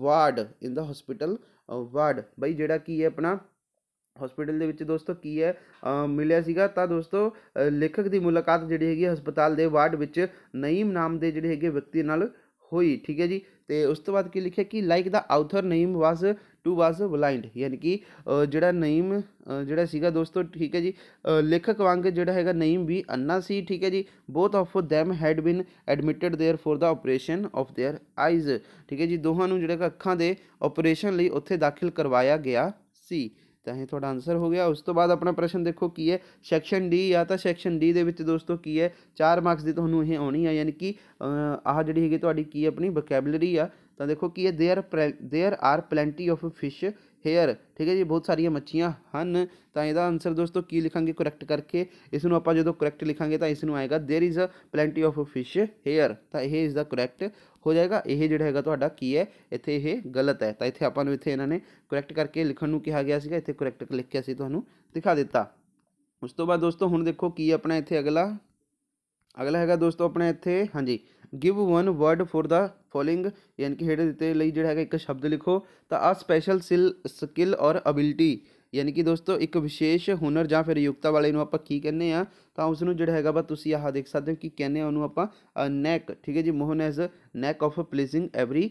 ward in the hospital ward ਬਈ ਜਿਹੜਾ ਕੀ ਹੈ ਆਪਣਾ ਹਸਪੀਟਲ ਦੇ ਵਿੱਚ ਦੋਸਤੋ ਕੀ ਹੈ ਮਿਲਿਆ ਸੀਗਾ ਤਾਂ ਦੋਸਤੋ ਲੇਖਕ ਦੀ ਮੁਲਾਕਾਤ ਜਿਹੜੀ ਹੈਗੀ ਹਸਪਤਾਲ ਦੇ ਵਾਰਡ ਵਿੱਚ ਨਈਮ ਨਾਮ ਦੇ ਜਿਹੜੇ ਹੈਗੇ ਵਿਅਕਤੀ ਨਾਲ ਹੋਈ ਠੀਕ ਹੈ ਜੀ तो उस तो बाद की लिखे कि like the author Naeem was too was blind यानी कि जोड़ा नईम जोड़ा दोस्तों ठीक है जी लेखक वाग जोड़ा है नईम भी अन्ना सी ठीक है जी both of them had been admitted there for the operation of their eyes ठीक है जी दोहों जोड़ेगा अखा दे ऑपरेशन उत्थे दाखिल करवाया गया सी तो यह थोड़ा आंसर हो गया उस तो बाद अपना प्रश्न देखो की है सैक्शन डी या तो सैक्शन डी के दोस्तों की है चार मार्क्स की तुम्हें यह आनी है यानी कि आह जी है तो की अपनी वकैबलरी आ तो देखो की है देयर प्र there are plenty of fish here ठीक है जी बहुत सारिया मच्छिया हैं तो यदा आंसर दोस्तों की लिखा करैक्ट करके इसमें आप जो करैक्ट लिखा तो इसमें आएगा there is a plenty of fish here तो यह इसका करैक्ट हो जाएगा यह जो है तो की है इतने यह गलत है तो इतने आपको इतने इन्होंने करैक्ट करके लिखन कहा गया इतने करैक्ट लिख के थोड़ा दिखा दिता उस तो बाद दोस्तों हूँ देखो की अपना इतने अगला अगला है दोस्तों अपने इतने हाँ जी give one word for the following यानी कि हेठ दिते जोड़ा है एक शब्द लिखो तो आ स्पैशल सिल स्किल और अबिलिटी यानी कि दोस्तों एक विशेष हुनर या फिर योग्यता वाले आप कहने ਤਾਂ ਉਸ ਨੂੰ ਜਿਹੜਾ ਹੈਗਾ ਵਾ ਤੁਸੀਂ ਆਹ ਦੇਖ ਸਕਦੇ ਹੋ ਕਿ ਕਹਿੰਦੇ ਆ ਉਹਨੂੰ ਆਪਾਂ ਨੈਕ ਠੀਕ ਹੈ ਜੀ Mohan has knack of pleasing 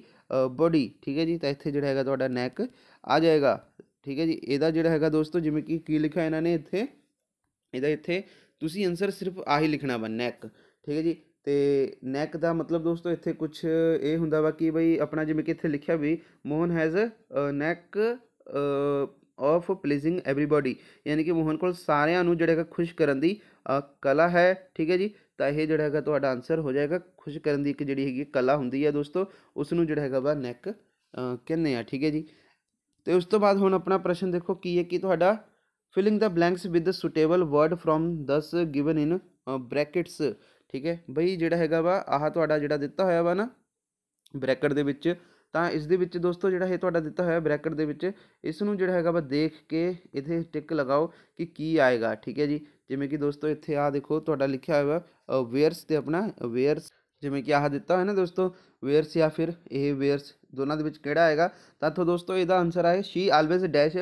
everybody ਠੀਕ ਹੈ ਜੀ ਤਾਂ ਇੱਥੇ ਜਿਹੜਾ ਹੈਗਾ ਤੁਹਾਡਾ ਨੈਕ ਆ ਜਾਏਗਾ ਠੀਕ ਹੈ ਜੀ ਇਹਦਾ ਜਿਹੜਾ ਹੈਗਾ ਦੋਸਤੋ ਜਿਵੇਂ ਕਿ ਕੀ ਲਿਖਿਆ ਇਹਨਾਂ ਨੇ ਇੱਥੇ ਇਹਦਾ ਇੱਥੇ ਤੁਸੀਂ ਆਨਸਰ ਸਿਰਫ ਆਹੀ ਲਿਖਣਾ ਵਾ ਨੈਕ ਠੀਕ ਹੈ ਜੀ ਤੇ ਨੈਕ ਦਾ ਮਤਲਬ ਦੋਸਤੋ ਇੱਥੇ ਕੁਝ ਇਹ ਹੁੰਦਾ ਵਾ ਕਿ ਬਈ ਆਪਣਾ ਜਿਵੇਂ ਕਿ ਇੱਥੇ ਲਿਖਿਆ ਵੀ Mohan has knack of pleasing everybody ਯਾਨੀ ਕਿ ਮੋਹਨ ਕੋਲ ਸਾਰਿਆਂ ਨੂੰ ਜਿਹੜਾ ਖੁਸ਼ ਕਰਨ ਦੀ कला है ठीक है जी तो यह जोड़ा है तो आंसर हो जाएगा खुश करने की एक जी है कला होंगी है दोस्तों उसू जो है वह नैक कहने ठीक है जी तो उस तो बाद हम अपना प्रश्न देखो की है कि थोड़ा filling the blanks with the suitable word from those given in brackets ठीक है बई जो है वा आह जो दिता हुआ वा ना ब्रैकेट के तो इस दोस्तों जोड़ा है थोड़ा दिता हुआ ब्रैकट के इसमें जोड़ा है वह देख के ये टिक लगाओ कि की आएगा ठीक है जी जिमें कि दोस्तों इतने आ देखो थोड़ा लिखा हुआ अवेयरस से अपना अवेयरस जिमें कि आह दिता हुआ ना दोस्तों वेयरस या फिर यह वेयरस दोनों के आएगा तो इतों दोस्तों यदा आंसर आए she always dash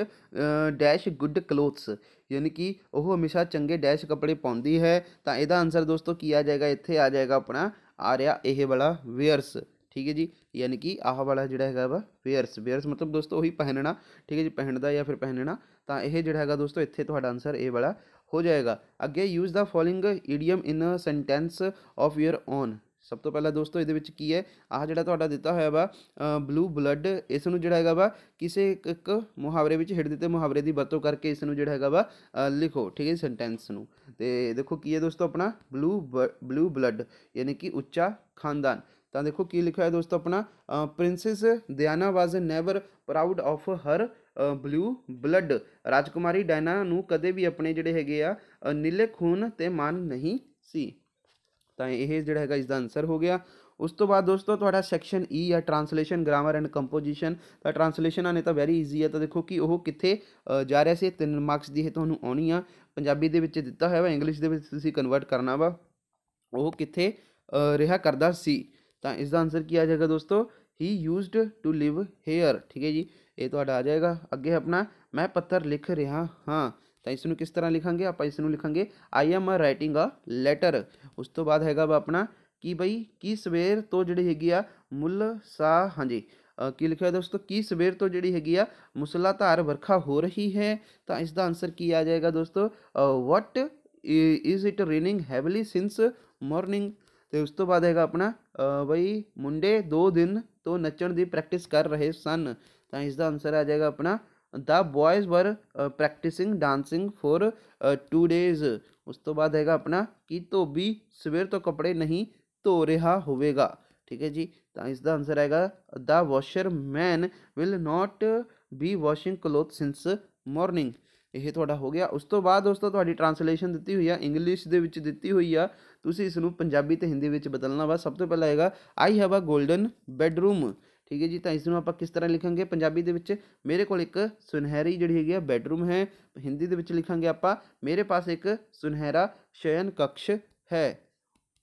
dash good clothes यानी कि वह हमेशा चंगे डैश कपड़े पाँदी है तो यदा आंसर दोस्तों की आ जाएगा इतने आ जाएगा अपना आ रहा यह वाला वेयरस ਠੀਕ ਹੈ ਜੀ ਯਾਨੀ ਕਿ ਆਹ ਵਾਲਾ ਜਿਹੜਾ ਹੈਗਾ ਵਾ ਵੇਅਰਸ ਵੇਅਰਸ ਮਤਲਬ ਦੋਸਤੋ ਉਹੀ ਪਹਿਨਣਾ ਠੀਕ ਹੈ ਜੀ ਪਹਿਨਦਾ ਜਾਂ ਫਿਰ ਪਹਿਨਣਾ ਤਾਂ ਇਹ ਜਿਹੜਾ ਹੈਗਾ ਦੋਸਤੋ ਇੱਥੇ ਤੁਹਾਡਾ ਆਨਸਰ ਇਹ ਵਾਲਾ ਹੋ ਜਾਏਗਾ ਅੱਗੇ use the following idiom in a sentence of your own ਸਭ ਤੋਂ ਪਹਿਲਾਂ ਦੋਸਤੋ ਇਹਦੇ ਵਿੱਚ ਕੀ ਹੈ ਆਹ ਜਿਹੜਾ ਤੁਹਾਡਾ ਦਿੱਤਾ ਹੋਇਆ ਵਾ ਬਲੂ ਬਲੱਡ ਇਸ ਨੂੰ ਜਿਹੜਾ ਹੈਗਾ ਵਾ ਕਿਸੇ ਇੱਕ ਮੁਹਾਵਰੇ ਵਿੱਚ ਹਿੱਟ ਦਿੱਤੇ ਮੁਹਾਵਰੇ ਦੀ ਵਰਤੋਂ ਕਰਕੇ ਇਸ ਨੂੰ ਜਿਹੜਾ ਹੈਗਾ ਵਾ ਲਿਖੋ ਠੀਕ ਹੈ ਸੈਂਟੈਂਸ ਨੂੰ ਤੇ ਦੇਖੋ ਕੀ ਹੈ ਦੋਸਤੋ ਆਪਣਾ ਬਲੂ ਬਲੂ ਬਲੱਡ ਯਾਨੀ ਕਿ ਉੱਚਾ ਖਾਨਦਾਨ ਤਾਂ ਦੇਖੋ ਕੀ ਲਿਖਿਆ ਹੈ ਦੋਸਤੋ ਆਪਣਾ princess Diana was never proud of her blue blood ਰਾਜਕੁਮਾਰੀ ਡਾਇਨਾ ਨੂੰ ਕਦੇ ਵੀ ਆਪਣੇ ਜਿਹੜੇ ਹੈਗੇ ਆ ਨੀਲੇ ਖੂਨ ਤੇ ਮਾਨ ਨਹੀਂ ਸੀ ਤਾਂ ਇਹ ਜਿਹੜਾ ਹੈਗਾ ਇਸ ਦਾ ਆਨਸਰ ਹੋ ਗਿਆ ਉਸ ਤੋਂ ਬਾਅਦ ਦੋਸਤੋ ਤੁਹਾਡਾ ਸੈਕਸ਼ਨ ਈ ਆ ਟ੍ਰਾਂਸਲੇਸ਼ਨ ਗ੍ਰਾਮਰ ਐਂਡ ਕੰਪੋਜੀਸ਼ਨ ਤਾਂ ਟ੍ਰਾਂਸਲੇਸ਼ਨਾਂ ਨੇ ਤਾਂ ਵੈਰੀ ਈਜ਼ੀ ਹੈ ਤਾਂ ਦੇਖੋ ਕਿ ਉਹ ਕਿੱਥੇ ਜਾ ਰਿਹਾ ਸੀ ਤਿੰਨ ਮਾਰਕਸ ਦੀ ਹੈ ਤੁਹਾਨੂੰ ਆਉਣੀ ਆ ਪੰਜਾਬੀ ਦੇ ਵਿੱਚ ਦਿੱਤਾ ਹੋਇਆ ਵਾ ਇੰਗਲਿਸ਼ ਦੇ ਵਿੱਚ ਤੁਸੀਂ ਕਨਵਰਟ ਕਰਨਾ ਵਾ ਉਹ ਕਿੱਥੇ ਰਿਹਾ ਕਰਦਾ ਸੀ तो इसका आंसर की आ जाएगा दोस्तों he used to live here ठीक है जी ये तो आ जाएगा अगे अपना मैं पत्थर लिख रहा हाँ तो इसन किस तरह लिखा आप इसन लिखेंगे I am are writing a letter उस तो बाद है अपना कि बई की सवेर तो जी है मुल सा हाँ जी की लिखा दोस्तों की सवेर तो जी हैगी मुसलाधार वर्खा हो रही है तो इसका आंसर की आ जाएगा दोस्तों what is it raining heavily since morning तो उस तो बाद है अपना ਬਈ मुंडे दो दिन तो नचण की प्रैक्टिस कर रहे सन तो इसका आंसर आ जाएगा अपना the boys were practising dancing for two days उस तो बाद है अपना कि धोबी तो सवेर तो कपड़े नहीं धो तो रहा होगा ठीक है जी तो इसका आंसर है the washer man will not be washing cloth since morning यह थोड़ा हो गया उस तो बाद दोस्तों थोड़ी ट्रांसलेन दिती हुई है इंग्लिश दी हुई है तुम इसमें पंजाबी तो हिंदी में बदलना वा सब तो पहला है I have a golden bedroom ठीक है जी तो इसमें आप किस तरह लिखा पंजाबी दे मेरे को सुनहरी जी है बैडरूम है हिंदी के लिखा आप मेरे पास एक सुनहरा शयन कक्ष है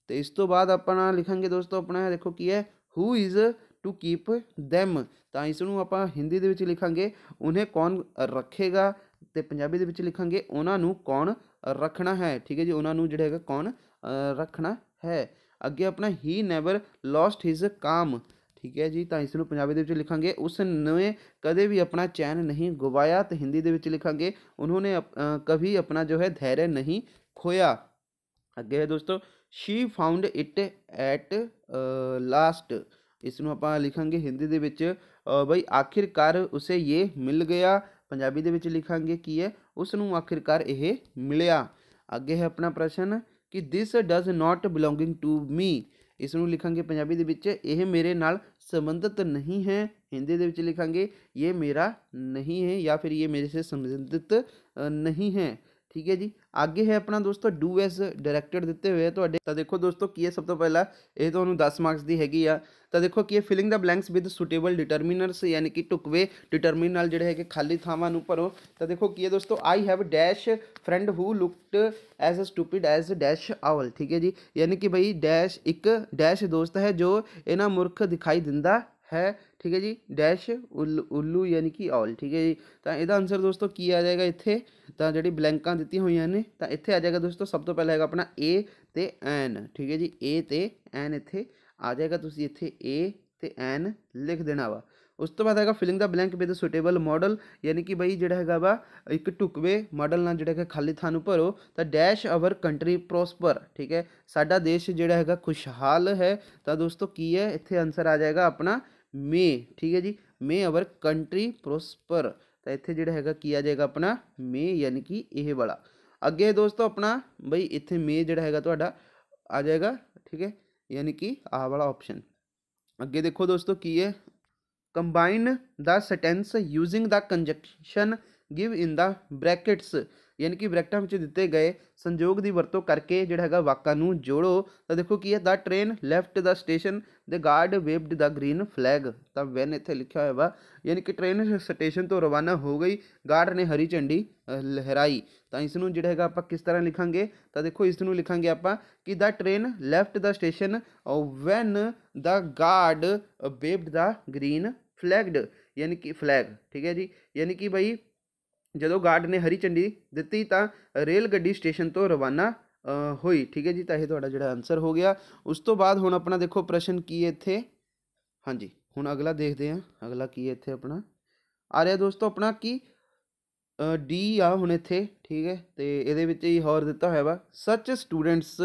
तो इस तो बाद अपना लिखा दोस्तों अपना देखो की है who is to keep them तो इसनों आप हिंदी के लिखा उन्हें कौन रखेगा तो पंजाबी लिखा उन्होंने कौन रखना है ठीक है जी उन्होंने जोड़ा है कौन रखना है अगे अपना ही नैवर लॉस्ट हिज काम ठीक है जी तो इसमें पंजाबी दे लिखा उसने कदे भी अपना चैन नहीं गवाया तो हिंदी के लिखा उन्होंने अप, कभी अपना जो है धैर्य नहीं खोया अगे है दोस्तों she found it at last इसमें आप लिखा हिंदी के बई आखिरकार उसे ये मिल गया पंजाबी दे लिखा की है उसनों आखिरकार यह मिलया अगे है अपना प्रश्न कि this does not belonging to me इस लिखा पंजाबी दे मेरे नाल संबंधित नहीं है हिंदी दे लिखा ये मेरा नहीं है या फिर ये मेरे से संबंधित नहीं है ਠੀਕ ਹੈ ਜੀ ਅੱਗੇ ਹੈ ਆਪਣਾ ਦੋਸਤੋ ਡੂ ਐਸ ਡਾਇਰੈਕਟਡ ਦਿੱਤੇ ਹੋਏ ਆ ਤੁਹਾਡੇ ਤਾਂ ਦੇਖੋ ਦੋਸਤੋ ਕੀ ਹੈ ਸਭ ਤੋਂ ਪਹਿਲਾਂ ਇਹ ਤੁਹਾਨੂੰ 10 ਮਾਰਕਸ ਦੀ ਹੈਗੀ ਆ ਤਾਂ ਦੇਖੋ ਕੀ ਹੈ filling the blanks with suitable determiners ਯਾਨੀ ਕਿ ਟੁਕਵੇ ਡਿਟਰਮੀਨ ਨਾਲ ਜਿਹੜੇ ਹੈਗੇ ਖਾਲੀ ਥਾਵਾਂ ਨੂੰ ਭਰੋ ਤਾਂ ਦੇਖੋ ਕੀ ਹੈ ਦੋਸਤੋ I have dash friend who looked as a stupid as dash owl ਠੀਕ ਹੈ ਜੀ ਯਾਨੀ ਕਿ ਭਈ ਡੈਸ਼ ਇੱਕ ਡੈਸ਼ ਦੋਸਤ ਹੈ ਜੋ ਇਹਨਾਂ ਮੂਰਖ ਦਿਖਾਈ ਦਿੰਦਾ है ठीक है जी डैश उल उल्लू यानी कि ऑल ठीक है जी तो यद आंसर दोस्तों की आ जाएगा इतने तो जी बलैंक दी हुई ने तो इतने आ जाएगा दोस्तों सब तो पहला है अपना ए तो एन ठीक है जी ए तो एन इतने आ जाएगा तुम इतने ए तो एन लिख देना वा उस तो बाद है filling the blank with suitable modal यानी कि बई है वा एक ढुकवे मॉडल ना जो खाली थानू भरो तो डैश अवर कंट्री प्रोस्पर ठीक है साडा देश जोड़ा है खुशहाल है तो दोस्तों की है इतने आंसर आ जाएगा अपना मे ठीक है जी मे अवर कंट्री प्रोस्पर तो इतने जोड़ा है की आ जाएगा अपना मे यानी कि यह वाला अगे दोस्तों अपना बई इत मे जोड़ा है तो आ जाएगा ठीक है यानी कि आ वाला ऑप्शन अगे देखो दोस्तों की है combine the sentence using the conjunction give in the brackets ਯਾਨੀ ਕਿ ਬ੍ਰੈਕਟਾਂ ਵਿੱਚ ਦਿੱਤੇ ਗਏ ਸੰਯੋਗ ਦੀ ਵਰਤੋਂ ਕਰਕੇ ਜਿਹੜਾ ਹੈਗਾ ਵਾਕਾਂ ਨੂੰ ਜੋੜੋ ਤਾਂ ਦੇਖੋ ਕੀ ਹੈ the train left the station the guard waved the green flag ਤਾਂ ਵੈਨ ਇੱਥੇ ਲਿਖਿਆ ਹੋਇਆ ਵਾ ਯਾਨੀ ਕਿ ਟ੍ਰੇਨ ਸਟੇਸ਼ਨ ਤੋਂ ਰਵਾਨਾ ਹੋ ਗਈ ਗਾਰਡ ਨੇ ਹਰੀ ਝੰਡੀ ਲਹਿਰਾਈ ਤਾਂ ਇਸ ਨੂੰ ਜਿਹੜਾ ਹੈਗਾ ਆਪਾਂ ਕਿਸ ਤਰ੍ਹਾਂ ਲਿਖਾਂਗੇ ਤਾਂ ਦੇਖੋ ਇਸ ਨੂੰ ਲਿਖਾਂਗੇ ਆਪਾਂ ਕਿ the train left the station when the guard waved the green flagged ਯਾਨੀ ਕਿ ਫਲੈਗ ਠੀਕ ਹੈ ਜੀ ਯਾਨੀ ਕਿ ਭਾਈ ਜਦੋਂ ਗਾਰਡ ਨੇ ਹਰੀ ਝੰਡੀ ਦਿੱਤੀ ਤਾਂ ਰੇਲ ਗੱਡੀ ਸਟੇਸ਼ਨ ਤੋਂ ਰਵਾਨਾ ਹੋਈ ਠੀਕ ਹੈ ਜੀ ਤਾਂ ਇਹ ਤੁਹਾਡਾ ਜਿਹੜਾ ਆਨਸਰ ਹੋ ਗਿਆ ਉਸ ਤੋਂ ਬਾਅਦ ਹੁਣ ਆਪਣਾ ਦੇਖੋ ਪ੍ਰਸ਼ਨ ਕੀ ਹੈ ਇੱਥੇ ਹਾਂਜੀ ਹੁਣ ਅਗਲਾ ਦੇਖਦੇ ਹਾਂ ਅਗਲਾ ਕੀ ਹੈ ਇੱਥੇ ਆਪਣਾ ਆ ਰਿਹਾ ਦੋਸਤੋ ਆਪਣਾ ਕੀ ਡੀ ਆ ਹੁਣ ਇੱਥੇ ਠੀਕ ਹੈ ਤੇ ਇਹਦੇ ਵਿੱਚ ਹੀ ਹੋਰ ਦਿੱਤਾ ਹੋਇਆ ਵਾ such students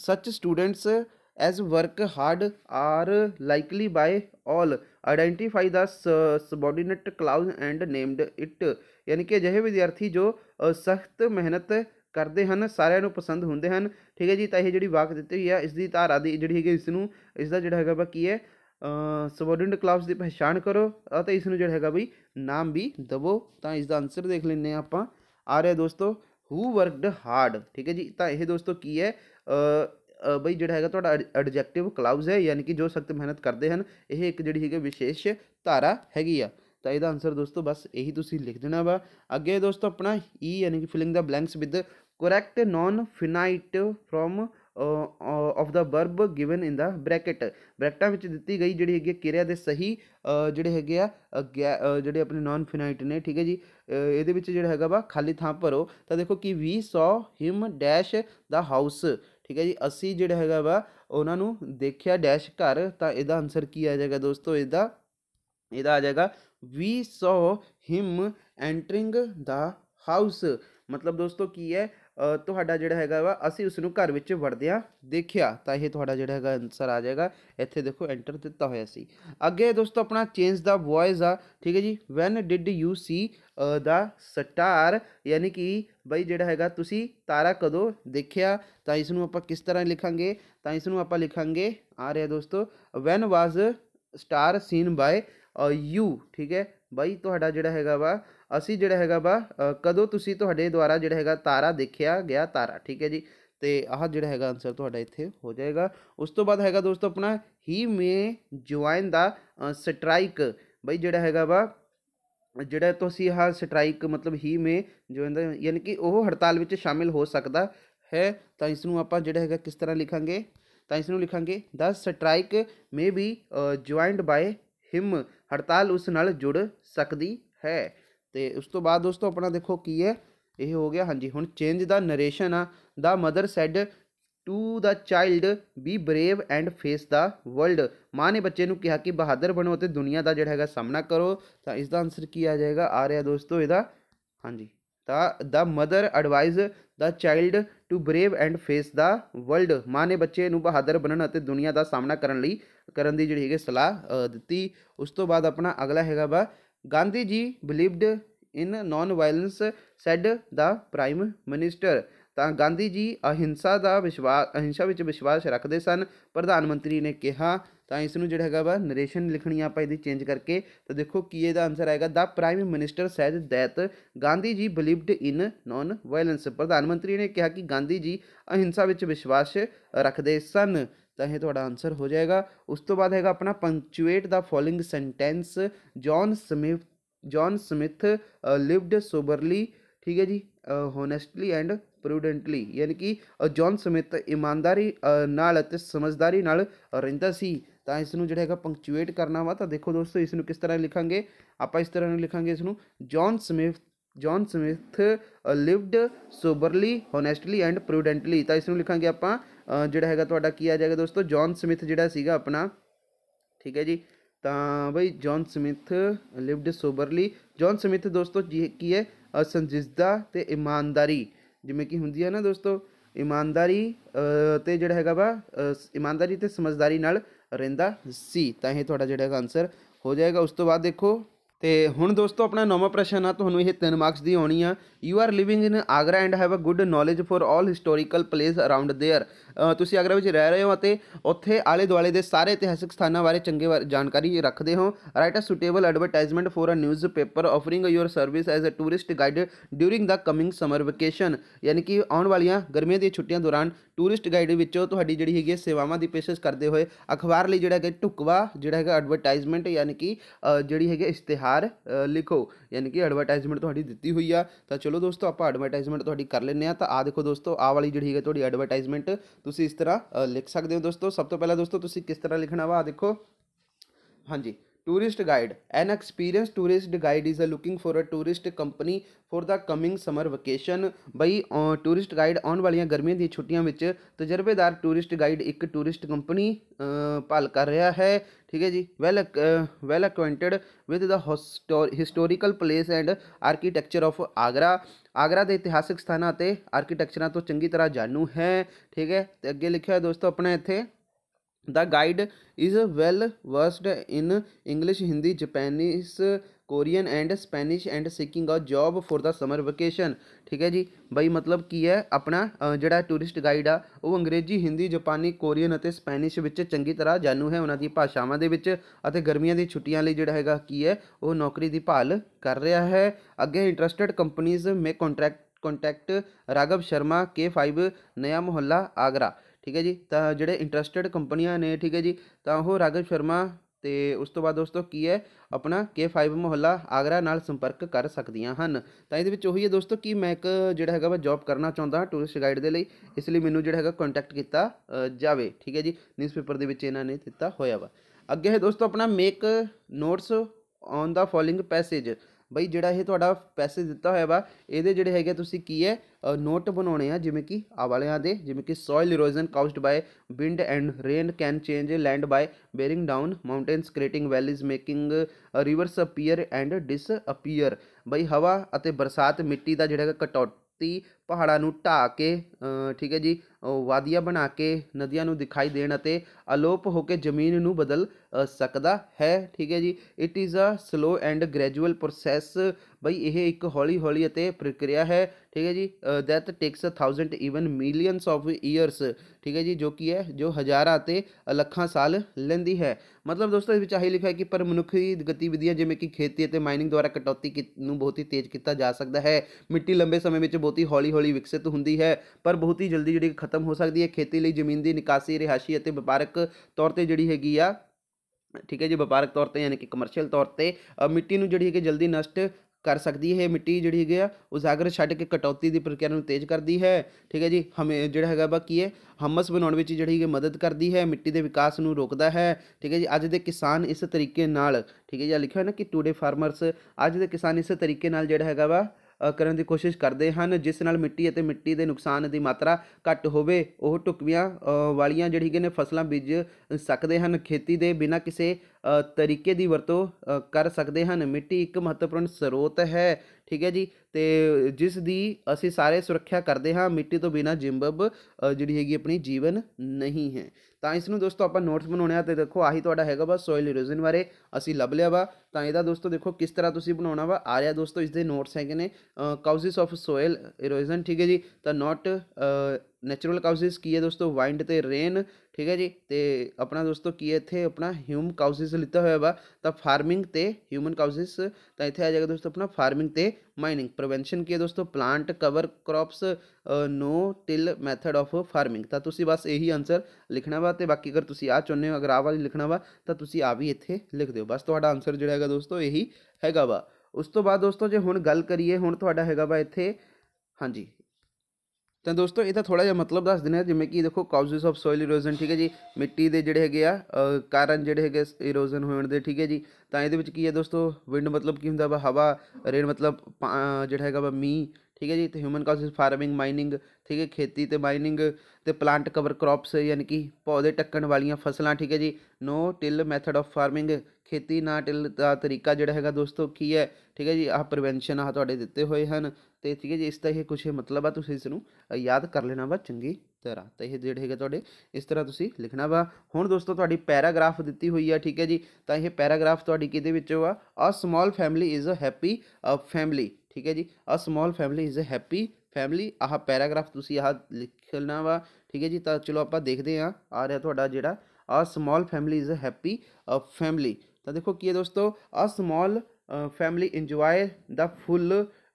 such students as work hard are likely by all identify the subordinate clause and named it यानी कि अजे विद्यार्थी जो सख्त मेहनत करते हैं सारे पसंद होंगे हैं ठीक है जी तो यह जी वाक दी हुई है इसकी धारा दी जी है इस इसका जो है की है सबॉर्डिनेट क्लाउज की पहचान करो और इस जो है भी नाम भी दवो तो इसका आंसर देख लें आप आ रहे दोस्तों हू वर्कड हार्ड ठीक है जी तो यह दोस्तों की है ਬਈ ਜਿਹੜਾ ਹੈਗਾ ਤੁਹਾਡਾ ਐਡਜੈਕਟਿਵ ਕਲਾਉਜ਼ ਹੈ ਯਾਨੀ ਕਿ ਜੋ ਸਖਤ ਮਿਹਨਤ ਕਰਦੇ ਹਨ ਇਹ ਇੱਕ ਜਿਹੜੀ ਹੈਗੀ ਵਿਸ਼ੇਸ਼ ਧਾਰਾ ਹੈਗੀ ਆ ਤਾਂ ਇਹਦਾ ਆਨਸਰ ਦੋਸਤੋ ਬਸ ਇਹੀ ਤੁਸੀਂ ਲਿਖ ਦੇਣਾ ਵਾ ਅੱਗੇ ਦੋਸਤੋ ਆਪਣਾ ਈ ਯਾਨੀ ਕਿ filling the blanks with correct non finite from uh, uh, of the verb given in the bracket ਬ੍ਰੈਕਟਾਂ ਵਿੱਚ ਦਿੱਤੀ ਗਈ ਜਿਹੜੀ ਹੈਗੀ ਕਿਰਿਆ ਦੇ ਸਹੀ ਜਿਹੜੇ ਹੈਗੇ ਆ ਜਿਹੜੇ ਆਪਣੇ ਨਾਨ ਫਿਨਾਈਟ ਨੇ ਠੀਕ ਹੈ ਜੀ ਇਹਦੇ ਵਿੱਚ ਜਿਹੜਾ ਹੈਗਾ ਵਾ ਖਾਲੀ ਥਾਂ ਭਰੋ ਤਾਂ ਦੇਖੋ ਕਿ ਵੀ ਸੌ ਹਿਮ ਡੈਸ਼ ਦਾ ਹਾਊਸ ठीक है जी असी जोड़ा है वा उन्होंने देखिया डैश घर तो यद आंसर की आ जाएगा दोस्तों यदा यदा आ जाएगा वी सौ हिम एंटरिंग द हाउस मतलब दोस्तों की है तो जोड़ा है वा असी उसू घर वड़द्या देखिया तो यह जोड़ा है आंसर आ जाएगा इतने देखो एंटर दिता हुआ सी अगे दोस्तों अपना चेंज द वॉयज़ आ ठीक है जी when did you see the star यानी कि बई जोड़ा है तारा कदों देखिया तो इसनों आप किस तरह लिखा तो इसनों आप लिखा आ रहे दोस्तों when was star seen by you ठीक है बई थोड़ा जोड़ा है वा ਅਸੀਂ ਜਿਹੜਾ ਹੈਗਾ ਵਾ ਕਦੋਂ ਤੁਸੀਂ ਤੁਹਾਡੇ ਦੁਆਰਾ ਜਿਹੜਾ ਹੈਗਾ ਤਾਰਾ ਦੇਖਿਆ ਗਿਆ ਤਾਰਾ ਠੀਕ ਹੈ ਜੀ ਤੇ ਆਹ ਜਿਹੜਾ ਹੈਗਾ ਆਨਸਰ ਤੁਹਾਡਾ ਇੱਥੇ ਹੋ ਜਾਏਗਾ ਉਸ ਤੋਂ ਬਾਅਦ ਹੈਗਾ ਦੋਸਤੋ ਆਪਣਾ ਹੀ ਮੇ ਜੁਆਇਨ ਦਾ ਸਟ੍ਰਾਈਕ ਬਈ ਜਿਹੜਾ ਹੈਗਾ ਵਾ ਜਿਹੜਾ ਤੁਸੀਂ ਆਹ ਸਟ੍ਰਾਈਕ ਮਤਲਬ ਹੀ ਮੇ ਜੁਆਇਨ ਦਾ ਯਾਨੀ ਕਿ ਉਹ ਹੜਤਾਲ ਵਿੱਚ ਸ਼ਾਮਿਲ ਹੋ ਸਕਦਾ ਹੈ ਤਾਂ ਇਸ ਨੂੰ ਆਪਾਂ ਜਿਹੜਾ ਹੈਗਾ ਕਿਸ ਤਰ੍ਹਾਂ ਲਿਖਾਂਗੇ ਤਾਂ ਇਸ ਨੂੰ ਲਿਖਾਂਗੇ the strike may be joined by him ਹੜਤਾਲ ਉਸ ਨਾਲ ਜੁੜ ਸਕਦੀ ਹੈ ਤੇ ਉਸ ਤੋਂ ਬਾਅਦ ਦੋਸਤੋ ਆਪਣਾ ਦੇਖੋ ਕੀ ਹੈ ਇਹ ਹੋ ਗਿਆ ਹਾਂਜੀ ਹੁਣ ਚੇਂਜ ਦਾ ਨਰੇਸ਼ਨ ਆ the mother said to the child be brave and face the world ਮਾਂ ਨੇ ਬੱਚੇ ਨੂੰ ਕਿਹਾ ਕਿ ਬਹਾਦਰ ਬਣੋ ਤੇ ਦੁਨੀਆ ਦਾ ਜਿਹੜਾ ਹੈਗਾ ਸਾਹਮਣਾ ਕਰੋ ਤਾਂ ਇਸ ਦਾ ਆਨਸਰ ਕੀ ਆ ਜਾਏਗਾ ਆ ਰਿਹਾ ਦੋਸਤੋ ਇਹਦਾ ਹਾਂਜੀ ਤਾਂ the mother advice the child to brave and face the world ਮਾਂ ਨੇ ਬੱਚੇ ਨੂੰ ਬਹਾਦਰ ਬਣਨ ਅਤੇ ਦੁਨੀਆ ਦਾ ਸਾਹਮਣਾ ਕਰਨ ਲਈ ਕਰਨ ਦੀ ਜਿਹੜੀ ਹੈਗੀ ਸਲਾਹ ਦਿੱਤੀ ਉਸ ਤੋਂ ਬਾਅਦ ਆਪਣਾ ਅਗਲਾ ਹੈਗਾ ਵਾ Gandhi ji believed in non-violence, said the prime minister. ਤਾਂ ਗਾਂਧੀ ਜੀ ਅਹਿੰਸਾ ਦਾ ਵਿਸ਼ਵਾਸ ਅਹਿੰਸਾ ਵਿੱਚ ਵਿਸ਼ਵਾਸ ਰੱਖਦੇ ਸਨ ਪ੍ਰਧਾਨ ਮੰਤਰੀ ਨੇ ਕਿਹਾ ਤਾਂ ਇਸ ਨੂੰ ਜਿਹੜਾ ਹੈਗਾ ਵਾ ਨਰੇਸ਼ਨ ਲਿਖਣੀ ਆਪਾਂ ਇਹਦੀ ਚੇਂਜ ਕਰਕੇ ਤਾਂ ਦੇਖੋ ਕੀ ਇਹਦਾ ਆਨਸਰ ਆਏਗਾ the prime minister said that Gandhi ji believed in naan violence ਪ੍ਰਧਾਨ ਮੰਤਰੀ ਨੇ ਕਿਹਾ ਕਿ ਗਾਂਧੀ ਜੀ ਅਹਿੰਸਾ ਵਿੱਚ ਵਿਸ਼ਵਾਸ ਰੱਖਦੇ ਸਨ ਤਾਂ ਇਹ ਤੁਹਾਡਾ ਆਨਸਰ ਹੋ ਜਾਏਗਾ ਉਸ ਤੋਂ ਬਾਅਦ ਹੈਗਾ ਆਪਣਾ punctuate the following sentence John Smith John Smith lived soberly ਠੀਕ ਹੈ ਜੀ ਹੋਨੈਸਟਲੀ ਐਂਡ ਪ੍ਰੂਡੈਂਟਲੀ ਯਾਨੀ ਕਿ ਜੌਨ ਸਮਿਥ ਇਮਾਨਦਾਰੀ ਨਾਲ ਅਤੇ ਸਮਝਦਾਰੀ ਨਾਲ ਰਹਿੰਦਾ ਸੀ ਤਾਂ ਇਸ ਨੂੰ ਜਿਹੜਾ ਹੈਗਾ ਪੰਕਚੁਏਟ ਕਰਨਾ ਵਾ ਤਾਂ ਦੇਖੋ ਦੋਸਤੋ ਇਸ ਨੂੰ ਕਿਸ ਤਰ੍ਹਾਂ ਲਿਖਾਂਗੇ ਆਪਾਂ ਇਸ ਤਰ੍ਹਾਂ ਲਿਖਾਂਗੇ ਇਸ ਨੂੰ John Smith John Smith lived soberly honestly and prudently ਤਾਂ ਇਸ ਨੂੰ ਲਿਖਾਂਗੇ ਆਪਾਂ ਜਿਹੜਾ ਹੈਗਾ ਤੁਹਾਡਾ ਕੀ ਆ ਜਾਏਗਾ ਦੋਸਤੋ ਜੌਨ ਸਮਿਥ ਜਿਹੜਾ ਸੀਗਾ ਆਪਣਾ ਠੀਕ ਹੈ ਜੀ ਤਾਂ ਬਈ John Smith lived soberly John Smith ਦੋਸਤੋ ਜੀ ਕੀ ਹੈ ਸੰਜਿਜ਼ਦਾ ਤੇ ਇਮਾਨਦਾਰੀ ਜਿਵੇਂ ਕਿ ਹੁੰਦੀ ਹੈ ਨਾ ਦੋਸਤੋ ਇਮਾਨਦਾਰੀ ਤੇ ਜਿਹੜਾ ਹੈਗਾ ਵਾ ਇਮਾਨਦਾਰੀ ਤੇ ਸਮਝਦਾਰੀ ਨਾਲ ਰਹਿੰਦਾ ਸੀ ਤਾਂ ਇਹ ਤੁਹਾਡਾ ਜਿਹੜਾ ਆਨਸਰ ਹੋ ਜਾਏਗਾ ਉਸ ਤੋਂ ਬਾਅਦ ਦੇਖੋ ਤੇ ਹੁਣ ਦੋਸਤੋ ਆਪਣਾ ਨੌਵਾਂ ਪ੍ਰਸ਼ਨ ਆ ਤੁਹਾਨੂੰ ਇਹ 3 ਮਾਰਕਸ ਦੀ ਆਉਣੀ ਆ you are living in Agra and have a good knowledge for all historical place around there तुम आगरा में रह रहे हो उत्थे आले दुआले के सारे इतिहासिक स्थानों बारे चंगे बार जानकारी रखते हो write a suitable advertisement for a newspaper offering your service as a tourist guide during the coming summer vacation यानी कि आने वाली गर्मियों दुट्टिया दौरान टूरिस्ट गाइड विचों तुम्हारी जी है सेवावान की पेशकश करते हुए अखबार लिए जोड़ा है ढुकवा जोड़ा है एडवरटाइजमेंट यानी कि जी है इश्तहार लिखो यानी कि एडवरटाइजमेंट थोड़ी दी हुई है तो चलो चलो दोस्तों आप एडवरटाइजमेंट तो थोड़ी कर लें तो आ देखो दोस्तों आ वाली जी है एडवरटाइजमेंट तुम इस तरह लिख सकते हो दोस्तों सब तो पहला दोस्तों किस तरह लिखना वा आ देखो हाँ जी tourist guide an experience tourist guide is a looking for a tourist company for the coming summer vacation बई टूरिस्ट गाइड आने वाली गर्मियों दुट्टियों में तजर्बेदार टूरिस्ट गाइड एक टूरिस्ट कंपनी भाल कर रहा है ठीक है जी well well acquainted with the होस्टो historical place and architecture of Agra Agra के इतिहासिक स्थानों आर्कीटेक्चर तो चंकी तरह जाणू है ठीक है तो अगे लिखे दोस्तों अपने इतने The guide is well versed in English, Hindi, Japanese, Korean and Spanish and seeking a job for the summer vacation ਠੀਕ ਹੈ ਜੀ ਬਈ ਮਤਲਬ ਕੀ ਹੈ ਆਪਣਾ ਜਿਹੜਾ ਟੂਰਿਸਟ ਗਾਈਡ ਆ ਉਹ ਅੰਗਰੇਜ਼ੀ ਹਿੰਦੀ ਜਾਪਾਨੀ ਕੋਰੀਅਨ ਅਤੇ ਸਪੈਨਿਸ਼ ਵਿੱਚ ਚੰਗੀ ਤਰ੍ਹਾਂ ਜਾਣੂ ਹੈ ਉਹਨਾਂ ਦੀ ਭਾਸ਼ਾਵਾਂ ਦੇ ਵਿੱਚ ਅਤੇ ਗਰਮੀਆਂ ਦੀ ਛੁੱਟੀਆਂ ਲਈ ਜਿਹੜਾ ਹੈਗਾ ਕੀ ਹੈ ਉਹ ਨੌਕਰੀ ਦੀ ਭਾਲ ਕਰ ਰਿਹਾ ਹੈ ਅੱਗੇ ਇੰਟਰਸਟਿਡ ਕੰਪਨੀਆਂ may contract contact Raghav Sharma ਕੇ5 ਨਇਆ ਮੁਹੱਲਾ ਆਗਰਾ ਠੀਕ ਹੈ ਜੀ ਤਾਂ ਜਿਹੜੇ ਇੰਟਰਸਟਿਡ ਕੰਪਨੀਆਂ ਨੇ ਠੀਕ ਹੈ ਜੀ ਤਾਂ ਉਹ ਰਾਗਵ ਸ਼ਰਮਾ ਤੇ ਉਸ ਤੋਂ ਬਾਅਦ ਦੋਸਤੋ ਕੀ ਹੈ ਆਪਣਾ K5 ਮੁਹੱਲਾ ਆਗਰਾ ਨਾਲ ਸੰਪਰਕ ਕਰ ਸਕਦੀਆਂ ਹਨ ਤਾਂ ਇਹਦੇ ਵਿੱਚ ਉਹੀ ਹੈ ਦੋਸਤੋ ਕਿ ਮੈਂ ਇੱਕ ਜਿਹੜਾ ਹੈਗਾ ਮੈਂ ਜੌਬ ਕਰਨਾ ਚਾਹੁੰਦਾ ਹਾਂ ਟੂਰਿਸਟ ਗਾਈਡ ਦੇ ਲਈ ਇਸ ਲਈ ਮੈਨੂੰ ਜਿਹੜਾ ਹੈਗਾ ਕੰਟੈਕਟ ਕੀਤਾ ਜਾਵੇ ਠੀਕ ਹੈ ਜੀ ਨਿਊਜ਼ਪੇਪਰ ਦੇ ਵਿੱਚ ਇਹਨਾਂ ਨੇ ਦਿੱਤਾ ਹੋਇਆ ਵਾ ਅੱਗੇ ਹੈ ਦੋਸਤੋ ਆਪਣਾ make notes on the following passage ਬਈ ਜਿਹੜਾ ਇਹ ਤੁਹਾਡਾ ਪੈਸੇ ਦਿੱਤਾ ਹੋਇਆ ਵਾ ਇਹਦੇ ਜਿਹੜੇ ਹੈਗੇ ਤੁਸੀਂ ਕੀ ਹੈ ਨੋਟ ਬਣਾਉਣੇ ਆ ਜਿਵੇਂ ਕਿ ਆ ਵਾਲਿਆਂ ਦੇ ਜਿਵੇਂ ਕਿ soil erosion caused by wind and rain can change land by wearing down mountains creating valleys making rivers appear and disappear ਬਈ ਹਵਾ ਅਤੇ ਬਰਸਾਤ ਮਿੱਟੀ ਦਾ ਜਿਹੜਾ ਕਟੌਟ ਤੀ ਪਹਾੜਾਂ ਨੂੰ ਢਾ ਕੇ ਠੀਕ ਹੈ ਜੀ ਵਾਦੀਆਂ ਬਣਾ ਕੇ ਨਦੀਆਂ ਨੂੰ ਦਿਖਾਈ ਦੇਣ ਅਤੇ ਅਲੋਪ ਹੋ ਕੇ ਜ਼ਮੀਨ ਨੂੰ ਬਦਲ ਸਕਦਾ ਹੈ ਠੀਕ ਹੈ ਜੀ it is a slow and gradual process ਬਈ ਇਹ ਇੱਕ ਹੌਲੀ ਹੌਲੀ ਅਤੇ ਪ੍ਰਕਿਰਿਆ ਹੈ ਠੀਕ ਹੈ ਜੀ that takes 1000 even millions of years ਠੀਕ ਹੈ ਜੀ ਜੋ ਕੀ ਹੈ ਜੋ ਹਜ਼ਾਰਾਂ ਤੇ ਲੱਖਾਂ ਸਾਲ ਲੈਂਦੀ ਹੈ ਮਤਲਬ ਦੋਸਤੋ ਇਸ ਵਿੱਚ ਆਹੀ ਲਿਖਿਆ ਹੈ ਕਿ ਪਰ ਮਨੁੱਖੀ ਗਤੀਵਿਧੀਆਂ ਜਿਵੇਂ ਕਿ ਖੇਤੀ ਅਤੇ ਮਾਈਨਿੰਗ ਦੁਆਰਾ ਕਟੌਤੀ ਨੂੰ ਬਹੁਤ ਹੀ ਤੇਜ਼ ਕੀਤਾ ਜਾ ਸਕਦਾ ਹੈ ਮਿੱਟੀ ਲੰਬੇ ਸਮੇਂ ਵਿੱਚ ਬਹੁਤ ਹੀ ਹੌਲੀ-ਹੌਲੀ ਵਿਕਸਿਤ ਹੁੰਦੀ ਹੈ ਪਰ ਬਹੁਤ ਹੀ ਜਲਦੀ ਜਿਹੜੀ ਖਤਮ ਹੋ ਸਕਦੀ ਹੈ ਖੇਤੀ ਲਈ ਜ਼ਮੀਨ ਦੀ ਨਿਕਾਸੀ ਰਿਹਾਸ਼ੀ ਅਤੇ ਵਪਾਰਕ ਤੌਰ ਤੇ ਜਿਹੜੀ ਹੈਗੀ ਆ ਠੀਕ ਹੈ ਜੀ ਵਪਾਰਕ ਤੌਰ ਤੇ ਯਾਨੀ ਕਿ ਕਮਰਸ਼ੀਅਲ ਤੌਰ ਤੇ ਮਿੱਟੀ ਨੂੰ ਜਿਹੜੀ ਹੈ ਕਿ ਜਲਦੀ ਨਸ਼ਟ ਕਰ ਸਕਦੀ ਹੈ ਮਿੱਟੀ ਜਿਹੜੀ ਹੈਗੀ ਆ ਉਜਾਗਰ ਛੱਡ ਕੇ ਕਟੌਤੀ ਦੀ ਪ੍ਰਕਿਰਿਆ ਨੂੰ ਤੇਜ਼ ਕਰਦੀ ਹੈ ਠੀਕ ਹੈ ਜੀ ਹਮੇ ਜਿਹੜਾ ਹੈਗਾ ਬਾ ਕੀ ਹੈ ਹਮਸ ਬਣਾਉਣ ਵਿੱਚ ਜਿਹੜੀ ਹੈ ਮਦਦ ਕਰਦੀ ਹੈ ਮਿੱਟੀ ਦੇ ਵਿਕਾਸ ਨੂੰ ਰੋਕਦਾ ਹੈ ਠੀਕ ਹੈ ਜੀ ਅੱਜ ਦੇ ਕਿਸਾਨ ਇਸ ਤਰੀਕੇ ਨਾਲ ਠੀਕ ਹੈ ਜੀ ਲਿਖਿਆ ਹੋਇਆ ਨਾ ਕਿ ਟੂਡੇ ਫਾਰਮਰਸ ਅੱਜ ਦੇ ਕਿਸਾਨ ਇਸ ਤਰੀਕੇ ਨਾਲ ਜਿਹੜਾ ਹੈਗਾ ਵਾ ਕਰਨ ਦੀ ਕੋਸ਼ਿਸ਼ ਕਰਦੇ ਹਨ ਜਿਸ ਨਾਲ ਮਿੱਟੀ ਅਤੇ ਮਿੱਟੀ ਦੇ ਨੁਕਸਾਨ ਦੀ ਮਾਤਰਾ ਘੱਟ ਹੋਵੇ ਉਹ ਟੁਕਵੀਆਂ ਵਾਲੀਆਂ ਜਿਹੜੀ ਕਿ ਨੇ ਫਸਲਾਂ ਬੀਜ ਸਕਦੇ ਹਨ ਖੇਤੀ ਦੇ ਬਿਨਾਂ ਕਿਸੇ ਤਰੀਕੇ ਦੀ ਵਰਤੋਂ ਕਰ ਸਕਦੇ ਹਨ ਮਿੱਟੀ ਇੱਕ ਮਹੱਤਵਪੂਰਨ ਸਰੋਤ ਹੈ ਠੀਕ ਹੈ ਜੀ ਤੇ ਜਿਸ ਦੀ ਅਸੀਂ ਸਾਰੇ ਸੁਰੱਖਿਆ ਕਰਦੇ ਹਾਂ ਮਿੱਟੀ ਤੋਂ ਬਿਨਾ ਜਿੰਬਬ ਜਿਹੜੀ ਹੈਗੀ ਆਪਣੀ ਜੀਵਨ ਨਹੀਂ ਹੈ ਤਾਂ ਇਸ ਨੂੰ ਦੋਸਤੋ ਆਪਾਂ ਨੋਟਸ ਬਣਾਉਣੇ ਆ ਤੇ ਦੇਖੋ ਆਹੀ ਤੁਹਾਡਾ ਹੈਗਾ ਵਾ ਸੋਇਲ ਇਰੋਜ਼ਨ ਬਾਰੇ ਅਸੀਂ ਲੱਭ ਲਿਆ ਵਾ ਤਾਂ ਇਹਦਾ ਦੋਸਤੋ ਦੇਖੋ ਕਿਸ ਤਰ੍ਹਾਂ ਤੁਸੀਂ ਬਣਾਉਣਾ ਵਾ ਆ ਰਿਹਾ ਦੋਸਤੋ ਇਸ ਦੇ ਨੋਟਸ ਹੈਗੇ ਨੇ ਕਾਊਜ਼ਸ ਆਫ ਸੋਇਲ ਇਰੋਜ਼ਨ ਠੀਕ ਹੈ ਜੀ ਤਾਂ ਨਾਟ ਨੈਚੁਰਲ ਕਾਊਜ਼ਸ ਕੀ ਹੈ ਦੋਸਤੋ ਵਾਈਂਡ ਤੇ ਰੇਨ ठीक है जी तो अपना दोस्तों की इतने अपना ह्यूम काउसिस लिता हुआ वा तो फार्मिंग ते ह्यूमन काउसिस तो इतने आ जाएगा दोस्तों अपना फार्मिंग ते माइनिंग प्रवेंशन की है दोस्तों plant cover crops no till method of farming बस यही आंसर लिखना वा तो बाकी अगर तुम आ चाहते हो अगर आह वाली लिखना वा तो आ भी इतने लिख दौ बस थोड़ा आंसर जोड़ा है दोस्तों यही है वा उस तो बाद दोस्तों जो हूँ गल करिए हूँ थोड़ा है इतने हाँ जी ਤਾਂ ਦੋਸਤੋ ਇਹਦਾ ਥੋੜਾ ਜਿਹਾ ਮਤਲਬ ਦੱਸ ਦਿੰਦੇ ਆ ਜਿਵੇਂ ਕਿ ਦੇਖੋ ਕਾਜ਼ਸ ਆਫ ਸੋਇਲ ਇਰੋਜ਼ਨ ਠੀਕ ਹੈ ਜੀ ਮਿੱਟੀ ਦੇ ਜਿਹੜੇ ਹੈਗੇ ਆ ਕਾਰਨ ਜਿਹੜੇ ਹੈਗੇ ਇਰੋਜ਼ਨ ਹੋਣ ਦੇ ਠੀਕ ਹੈ ਜੀ ਤਾਂ ਇਹਦੇ ਵਿੱਚ ਕੀ ਹੈ ਦੋਸਤੋ ਵਿੰਡ ਮਤਲਬ ਕੀ ਹੁੰਦਾ ਵਾ ਹਵਾ ਰੇਨ ਮਤਲਬ ਜਿਹੜਾ ਹੈਗਾ ਵਾ ਮੀਂਹ ਠੀਕ ਹੈ ਜੀ ਤੇ ਹਿਊਮਨ ਕਾਜ਼ਸ ਫਾਰਮਿੰਗ ਮਾਈਨਿੰਗ ਠੀਕ ਹੈ ਖੇਤੀ ਤੇ ਮਾਈਨਿੰਗ ਤੇ ਪਲਾਂਟ ਕਵਰ ਕ੍ਰੌਪਸ ਯਾਨੀ ਕਿ ਪੌਦੇ ਟੱਕਣ ਵਾਲੀਆਂ ਫਸਲਾਂ ਠੀਕ ਹੈ ਜੀ no till method of farming ਖੇਤੀ ਨਾ ਟਿਲ ਦਾ ਤਰੀਕਾ ਜਿਹੜਾ ਹੈਗਾ ਦੋਸਤੋ ਕੀ ਹੈ ਠੀਕ ਹੈ ਜੀ ਆਹ ਪ੍ਰੀਵੈਂਸ਼ਨ ਆ ਤੁਹਾਡੇ ਦਿੱਤੇ ਹੋਏ ਹਨ तो ठीक है जी इसका यह कुछ मतलब है तो इसमें याद कर लेना वा चंकी तरह तो यह जो है तो इस तरह तुम्हें लिखना वा हूँ दोस्तों तो पैराग्राफ दी हुई है ठीक है जी तो यह पैराग्राफ थोड़ी कि वा a small family is a happy a family ठीक है जी a small family is a happy family आह पैराग्राफ तुम आह लिखना वा ठीक है जी तो चलो आप देखते हैं आ रहा थोड़ा जोड़ा small family is a happy a family तो देखो की है दोस्तों a small family enjoy the full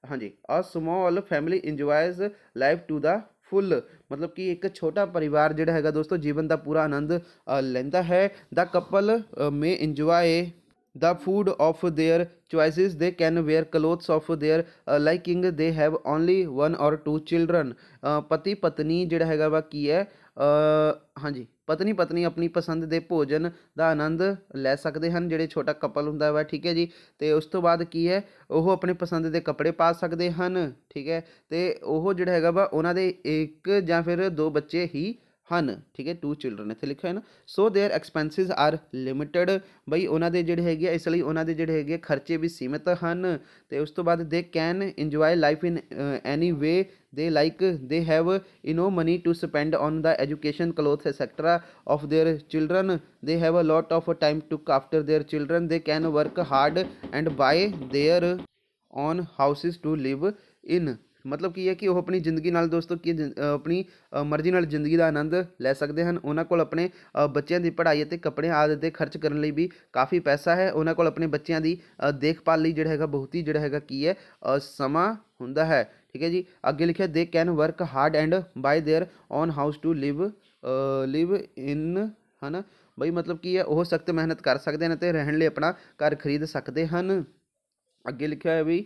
हाँ जी a small family enjoys life to the full मतलब कि एक छोटा परिवार जोड़ा है दोस्तों जीवन का पूरा आनंद लेंदा है the couple may enjoy the food of their choices they can wear clothes of their liking they have only one और टू चिल्ड्रन पति पत्नी जोड़ा है की है uh, हाँ जी ਪਤਨੀ ਪਤਨੀ ਆਪਣੀ ਪਸੰਦ ਦੇ ਭੋਜਨ ਦਾ ਆਨੰਦ ਲੈ ਸਕਦੇ ਹਨ ਜਿਹੜੇ ਛੋਟਾ ਕਪਲ ਹੁੰਦਾ ਵਾ ਠੀਕ ਹੈ ਜੀ ਤੇ ਉਸ ਤੋਂ ਬਾਅਦ ਕੀ ਹੈ ਉਹ ਆਪਣੇ ਪਸੰਦ ਦੇ ਕੱਪੜੇ ਪਾ ਸਕਦੇ ਹਨ ਠੀਕ ਹੈ ਤੇ ਉਹ ਜਿਹੜਾ ਹੈਗਾ ਵਾ ਉਹਨਾਂ ਦੇ ਇੱਕ ਜਾਂ ਫਿਰ ਦੋ ਬੱਚੇ ਹੀ हैं ठीक है टू चिल्ड्रन इतने लिखे हुए हैं so their expenses are limited बई उन्होंने जोड़े है इसलिए उन्होंने जोड़े है खर्चे भी सीमित हैं तो उस तो बाद they can enjoy life in any way they like they have enough money to spend on the education cloth etcetera of their children they have a lot of time to after their children they can work hard and buy their own houses to live in ਮਤਲਬ ਕੀ ਹੈ ਕਿ ਉਹ ਆਪਣੀ ਜ਼ਿੰਦਗੀ ਨਾਲ ਦੋਸਤੋ ਕੀ ਆਪਣੀ ਮਰਜ਼ੀ ਨਾਲ ਜ਼ਿੰਦਗੀ ਦਾ ਆਨੰਦ ਲੈ ਸਕਦੇ ਹਨ ਉਹਨਾਂ ਕੋਲ ਆਪਣੇ ਬੱਚਿਆਂ ਦੀ ਪੜ੍ਹਾਈ ਅਤੇ ਕੱਪੜੇ ਆਦਿ ਤੇ ਖਰਚ ਕਰਨ ਲਈ ਵੀ ਕਾਫੀ ਪੈਸਾ ਹੈ ਉਹਨਾਂ ਕੋਲ ਆਪਣੇ ਬੱਚਿਆਂ ਦੀ ਦੇਖਭਾਲ ਲਈ ਜਿਹੜਾ ਹੈਗਾ ਬਹੁਤ ਹੀ ਜਿਹੜਾ ਹੈਗਾ ਕੀ ਹੈ ਸਮਾਂ ਹੁੰਦਾ ਹੈ ठीक है जी अगे लिखे they can work hard and buy their own house to live live in है ना ਬਈ ਮਤਲਬ ਕੀ ਹੈ ਉਹ ਸਖਤ ਮਿਹਨਤ ਕਰ ਸਕਦੇ ਹਨ ਤੇ ਰਹਿਣ ਲਈ ਆਪਣਾ ਘਰ ਖਰੀਦ ਸਕਦੇ ਹਨ ਅੱਗੇ ਲਿਖਿਆ ਹੋਇਆ ਵੀ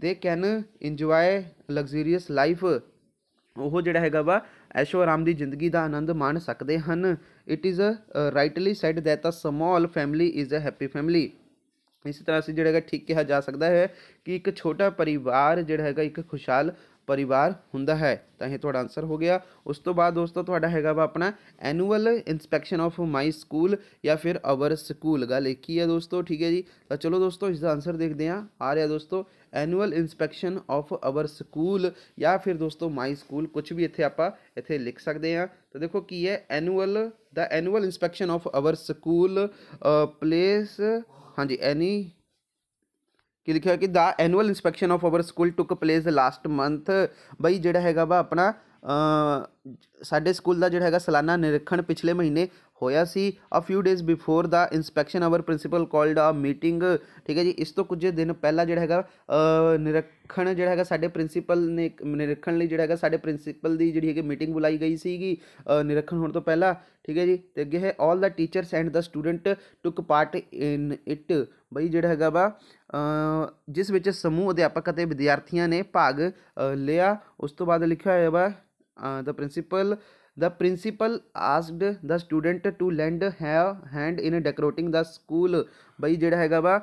they can enjoy luxurious life ਉਹ ਜਿਹੜਾ ਹੈਗਾ ਵਾ ਐਸ਼ੋ ਆਰਾਮ ਦੀ ਜ਼ਿੰਦਗੀ ਦਾ ਆਨੰਦ ਮਾਣ ਸਕਦੇ ਹਨ it is rightly said that a small family is a happy family ਇਸੇ ਤਰ੍ਹਾਂ ਅਸੀਂ ਜਿਹੜਾ ਹੈਗਾ ਠੀਕ ਕਿਹਾ ਜਾ ਸਕਦਾ ਹੈ ਕਿ ਇੱਕ ਛੋਟਾ ਪਰਿਵਾਰ ਜਿਹੜਾ ਹੈਗਾ ਇੱਕ ਖੁਸ਼ਹਾਲ परिवार हों है तो यह थोड़ा आंसर हो गया उस तो बाद दोस्तों थोड़ा है अपना annual inspection of my school या फिर अवर स्कूल गल एक ही है दोस्तों ठीक है जी तो चलो दोस्तों इसका आंसर देखते हैं आ रहा दोस्तों annual inspection of our school या फिर दोस्तों माई स्कूल कुछ भी इतने आप इतने लिख सकते हैं तो देखो की है annual the annual inspection of our school place हाँ जी एनी ਕੀ ਲਿਖਿਆ ਕਿ the annual inspection of our school took place last month ਬਈ ਜਿਹੜਾ ਹੈਗਾ ਵਾ ਆਪਣਾ ਸਾਡੇ ਸਕੂਲ ਦਾ ਜਿਹੜਾ ਹੈਗਾ ਸਾਲਾਨਾ ਨਿਰੀਖਣ ਪਿਛਲੇ ਮਹੀਨੇ ਹੋਇਆ ਸੀ a few days before the inspection our principal called a meeting ਠੀਕ ਹੈ ਜੀ ਇਸ ਤੋਂ ਕੁਝ ਦਿਨ ਪਹਿਲਾਂ ਜਿਹੜਾ ਹੈਗਾ ਨਿਰੀਖਣ ਜਿਹੜਾ ਹੈਗਾ ਸਾਡੇ ਪ੍ਰਿੰਸੀਪਲ ਨੇ ਨਿਰੀਖਣ ਲਈ ਜਿਹੜਾ ਹੈਗਾ ਸਾਡੇ ਪ੍ਰਿੰਸੀਪਲ ਦੀ ਜਿਹੜੀ ਹੈਗੀ ਮੀਟਿੰਗ ਬੁਲਾਈ ਗਈ ਸੀਗੀ ਨਿਰੀਖਣ ਹੋਣ ਤੋਂ ਪਹਿਲਾਂ ਠੀਕ ਹੈ ਜੀ ਤੇ ਅੱਗੇ ਹੈ 올 the teachers and the student took part in it ਬਈ ਜਿਹੜਾ ਹੈਗਾ ਵਾ ਜਿਸ ਵਿੱਚ ਸਮੂਹ ਅਧਿਆਪਕ ਅਤੇ ਵਿਦਿਆਰਥੀਆਂ ਨੇ ਭਾਗ ਲਿਆ ਉਸ ਤੋਂ ਬਾਅਦ ਲਿਖਿਆ ਹੋਇਆ ਵਾ the principal the principal asked the student to lend है hand in decorating the school बई जो है वा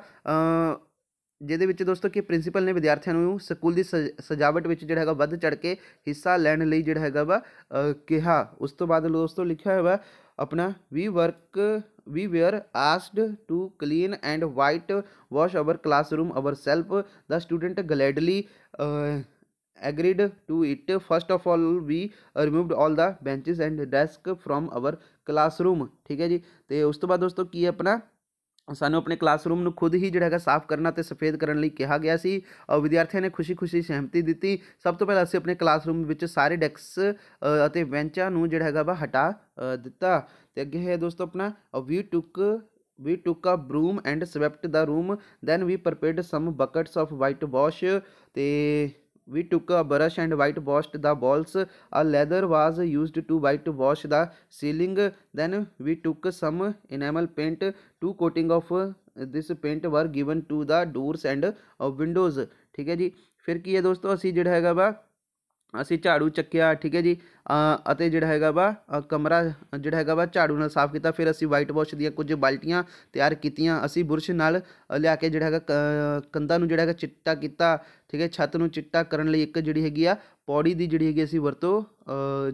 जिद दोस्तों की प्रिंसीपल ने विद्यार्थियों स्कूल की सज सजावट जोड़ा है वध चढ़ के हिस्सा लैन जोड़ा है वा कहा उस तो बाद दोस्तों लिखा है वा अपना we work we were asked to clean and white wash our classroom our self the student gladly agreed to it first of all we removed all the benches and desk from our classroom ठीक है जी तो उस तो बाद दोस्तों की अपना सानू अपने क्लासरूम खुद ही जोड़ा है साफ करना तो सफेद करने लिए कहा गया सी और विद्यार्थियों ने खुशी खुशी सहमति दी सब तो पहले असं अपने क्लासरूम सारे डैक्स बेंचा जोड़ा है हटा दिता तो अगे है दोस्तों अपना we took we took a broom and swept the room then we prepared some buckets of white wash तो we took a brush and white washed the walls a ladder was used to white wash the ceiling then we took some enamel paint two coating of this paint were given to the doors and windows ठीक है जी फिर की है दोस्तों असी जो है वा असी झाड़ू चक्या ठीक है जी ਅਤੇ ਜਿਹੜਾ ਹੈਗਾ ਵਾ ਕਮਰਾ ਜਿਹੜਾ ਹੈਗਾ ਵਾ ਝਾੜੂ ਨਾਲ ਸਾਫ਼ ਕੀਤਾ ਫਿਰ ਅਸੀਂ ਵਾਈਟ ਵਾਸ਼ ਦੀਆਂ ਕੁਝ ਬਾਲਟੀਆਂ ਤਿਆਰ ਕੀਤੀਆਂ ਅਸੀਂ ਬੁਰਸ਼ ਨਾਲ ਲਿਆ ਕੇ ਜਿਹੜਾ ਹੈਗਾ ਕੰਧਾਂ ਨੂੰ ਜਿਹੜਾ ਹੈਗਾ ਚਿੱਟਾ ਕੀਤਾ ਠੀਕ ਹੈ ਛੱਤ ਨੂੰ ਚਿੱਟਾ ਕਰਨ ਲਈ ਇੱਕ ਜਿਹੜੀ ਹੈਗੀ ਆ ਪੌੜੀ ਦੀ ਜਿਹੜੀ ਹੈਗੀ ਅਸੀਂ ਵਰਤੋਂ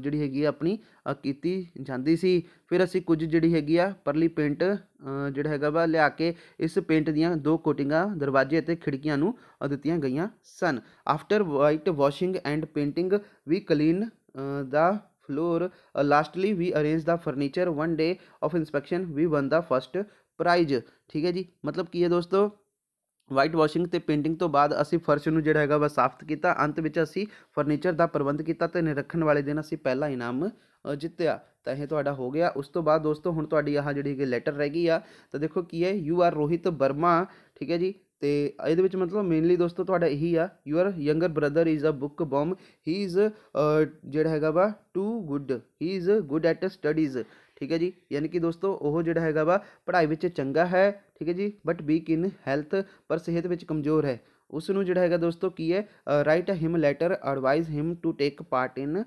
ਜਿਹੜੀ ਹੈਗੀ ਆਪਣੀ ਕੀਤੀ ਜਾਂਦੀ ਸੀ ਫਿਰ ਅਸੀਂ ਕੁਝ ਜਿਹੜੀ ਹੈਗੀ ਆ ਪਰਲੀ ਪੇਂਟ ਜਿਹੜਾ ਹੈਗਾ ਵਾ ਲਿਆ ਕੇ ਇਸ ਪੇਂਟ ਦੀਆਂ ਦੋ ਕੋਟਿੰਗਾਂ ਦਰਵਾਜ਼ੇ ਅਤੇ ਖਿੜਕੀਆਂ ਨੂੰ ਦਿੱਤੀਆਂ ਗਈਆਂ ਸਨ after white washing and painting we clean the floor lastly we arrange the furniture one day of inspection we won the first prize ठीक है जी मतलब की है दोस्तों वाइट वॉशिंग से पेंटिंग तो बाद असी फर्श में जोड़ा है वह साफ किया अंत में असी फर्नीचर का प्रबंध किया तो निरखण वाले दिन असी पहला इनाम जितया तो यह थोड़ा हो गया उस तो बाद दोस्तों हूँ थोड़ी आह जी लैटर रह गई आ तो देखो की है यू आर रोहित वर्मा ठीक है जी तो ये मतलब मेनली दोस्तों थोड़ा यही आ your younger brother is a book worm he is जोड़ा हैगा वा too good he is good at studies ठीक है जी यानी कि दोस्तों वह जोड़ा है वा पढ़ाई में चंगा है ठीक है जी बट वीक इन हैल्थ पर सेहत में कमजोर है उसू जो है दोस्तों की है write him letter advise him to take part in